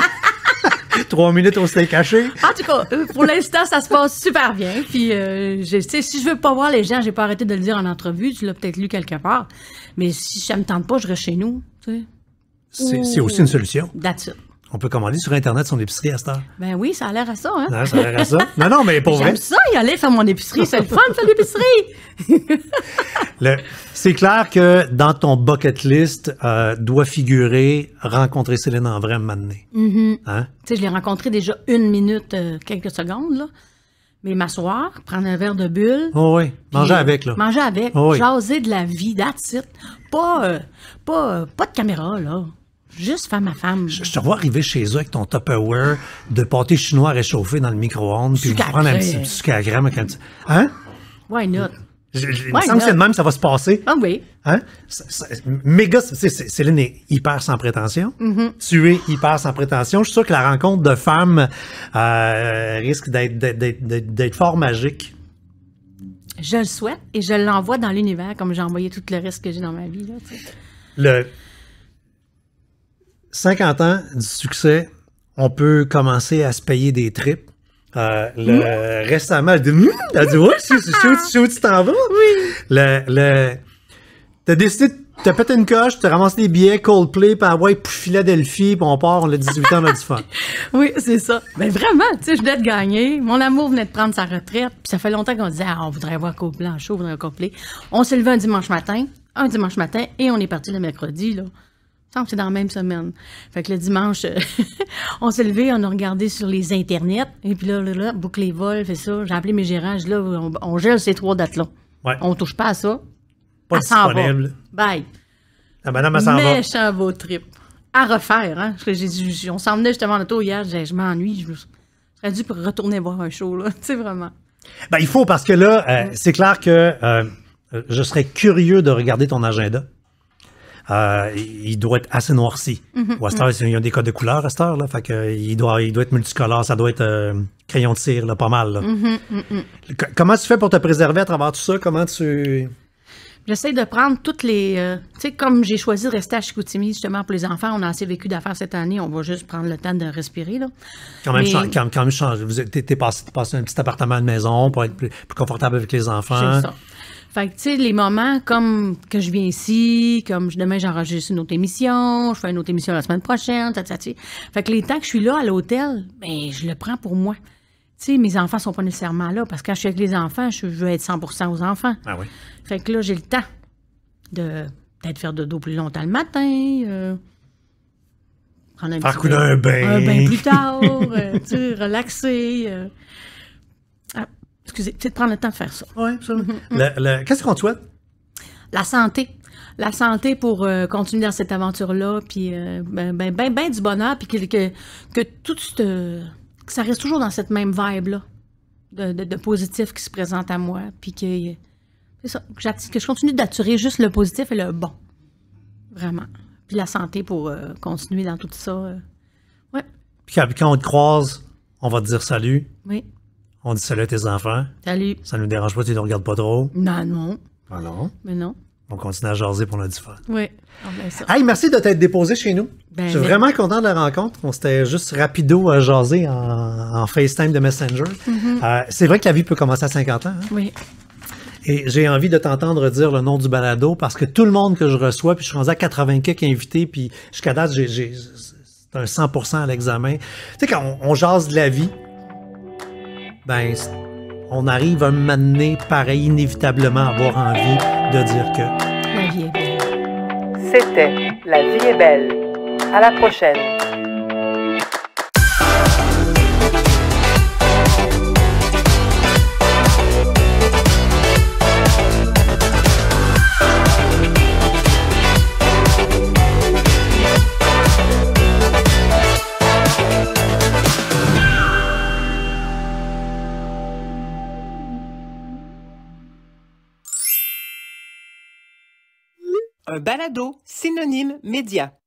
(laughs) trois minutes au s'est caché. En tout cas, euh, pour l'instant, ça se passe super bien. Puis, euh, je je, si je veux pas voir les gens, j'ai pas arrêté de le dire en entrevue. Tu l'as peut-être lu quelque part. Mais si ça me tente pas, je reste chez nous. C'est aussi une solution. That's on peut commander sur Internet son épicerie à cette heure. Ben oui, ça a l'air à ça, hein? hein? ça a l'air à ça. Non, non, mais pour (laughs) vrai. ça, y aller faire mon épicerie. C'est le fun faire l'épicerie. (laughs) c'est clair que dans ton bucket list euh, doit figurer rencontrer Céline en vrai maintenant. Mm-hmm. Hein? Tu sais, je l'ai rencontrée déjà une minute, euh, quelques secondes, là. Mais m'asseoir, prendre un verre de bulle. Oh oui, manger avec, là. Manger avec, oh jaser de la vie, that's Pas, euh, pas, pas de caméra, là. Juste femme à femme. Je, te vois arriver chez eux avec ton Tupperware de pâté chinois réchauffé dans le micro-ondes, puis vous prendre un petit Quand Hein? Why not? il me semble que c'est le même, ça va se passer. Ah oui. Hein? Méga, Céline est hyper sans prétention. Mm-hmm. Tu es hyper sans prétention. Je suis sûr que la rencontre de femmes euh, risque d'être fort magique. Je le souhaite et je l'envoie dans l'univers comme j'ai envoyé tout le reste que j'ai dans ma vie. Là, le, 50 ans du succès, on peut commencer à se payer des tripes. Euh, le, Récemment, elle dit, mmm, elle dit ouais, c'est où, tu t'en vas. Oui. Le, le, t'as décidé, t'as pété une coche, t'as ramassé des billets, Coldplay, Paraguay, puis Philadelphie, pis on part, on a 18 ans, on a du fun. (laughs) Oui, c'est ça. ben, vraiment, tu sais, je venais de gagner. Mon amour venait de prendre sa retraite, puis ça fait longtemps qu'on disait, ah, on voudrait voir Coldplay en show, on voudrait Coldplay. On s'est levé un dimanche matin, un dimanche matin, et on est parti le mercredi, là que ah, c'est dans la même semaine. Fait que le dimanche, euh, (laughs) on s'est levé, on a regardé sur les internets, et puis là, là, là, boucle les vols, fait ça. J'ai appelé mes gérants, je dis là, on, gèle ces trois dates-là. Ouais. On touche pas à ça. Pas disponible. Bye. La madame, elle s'en va. Méchant beau trip. À refaire, hein. on s'en venait justement en auto hier, je, je m'ennuie, j'aurais dû retourner voir un show, là. (laughs) Tu sais, vraiment. Ben, il faut, parce que là, euh, c'est clair que euh, je serais curieux de regarder ton agenda. Euh, il doit être assez noirci. Mhm. ou à il y a des codes de couleur à cette là, fait que, euh, il, doit, il doit être multicolore, ça doit être euh, crayon de cire, là, pas mal. Mhm, mhm, comment tu fais pour te préserver à travers tout ça? Comment tu... J'essaie de prendre toutes les. tu sais, comme j'ai choisi de rester à Chicoutimi, justement, pour les enfants, on a assez vécu d'affaires cette année, on va juste prendre le temps de respirer, Quand même, quand, même Tu es, passé, un petit appartement de maison pour être plus, plus confortable avec les enfants. C'est ça. Fait que, tu les moments comme que je viens ici, comme demain j'enregistre une autre émission, je fais une autre émission la semaine prochaine, tata, tata. Fait que les temps que je suis là à l'hôtel, ben, je le prends pour moi. Tu sais, mes enfants sont pas nécessairement là parce que quand je suis avec les enfants, je veux être 100 aux enfants. Ah oui. Fait que là, j'ai le temps de peut-être faire de dos plus longtemps le matin, euh, prendre un bain, un bain. plus tard, euh, tu (laughs) relaxer. Euh excusez, c'est de prendre le temps de faire ça. Oui, absolument. Mhm. Qu'est-ce qu'on te souhaite? La santé la santé pour euh, continuer dans cette aventure-là, puis euh, ben, ben, ben, ben, du bonheur, puis que, que, tout ça reste toujours dans cette même vibe-là, de, positif qui se présente à moi, puis que, que, je continue d'attirer juste le positif et le bon, vraiment. Puis la santé pour euh, continuer dans tout ça, ouais. Puis quand on te croise, on va te dire salut. Oui. On dit salut à tes enfants. Salut. Ça ne nous dérange pas, tu ne regardes pas trop. Non, non. Ah non? Mais non. On continue à jaser pour nos fun. Oui. merci de t'être déposé chez nous. Ben, je suis vraiment content de la rencontre. On s'était juste rapido à euh, jaser en, FaceTime de Messenger. Mm-hmm. Euh, c'est vrai que la vie peut commencer à 50 ans. Hein? Oui. Et j'ai envie de t'entendre dire le nom du balado parce que tout le monde que je reçois, puis je suis rendu à 80 quelques invités, puis jusqu'à date, j'ai, un 100% à l'examen. Tu sais, quand on, on jase de la vie, on arrive à un moment pareil, inévitablement, avoir envie de dire que... C'était La vie est belle. À la prochaine. balado synonyme média.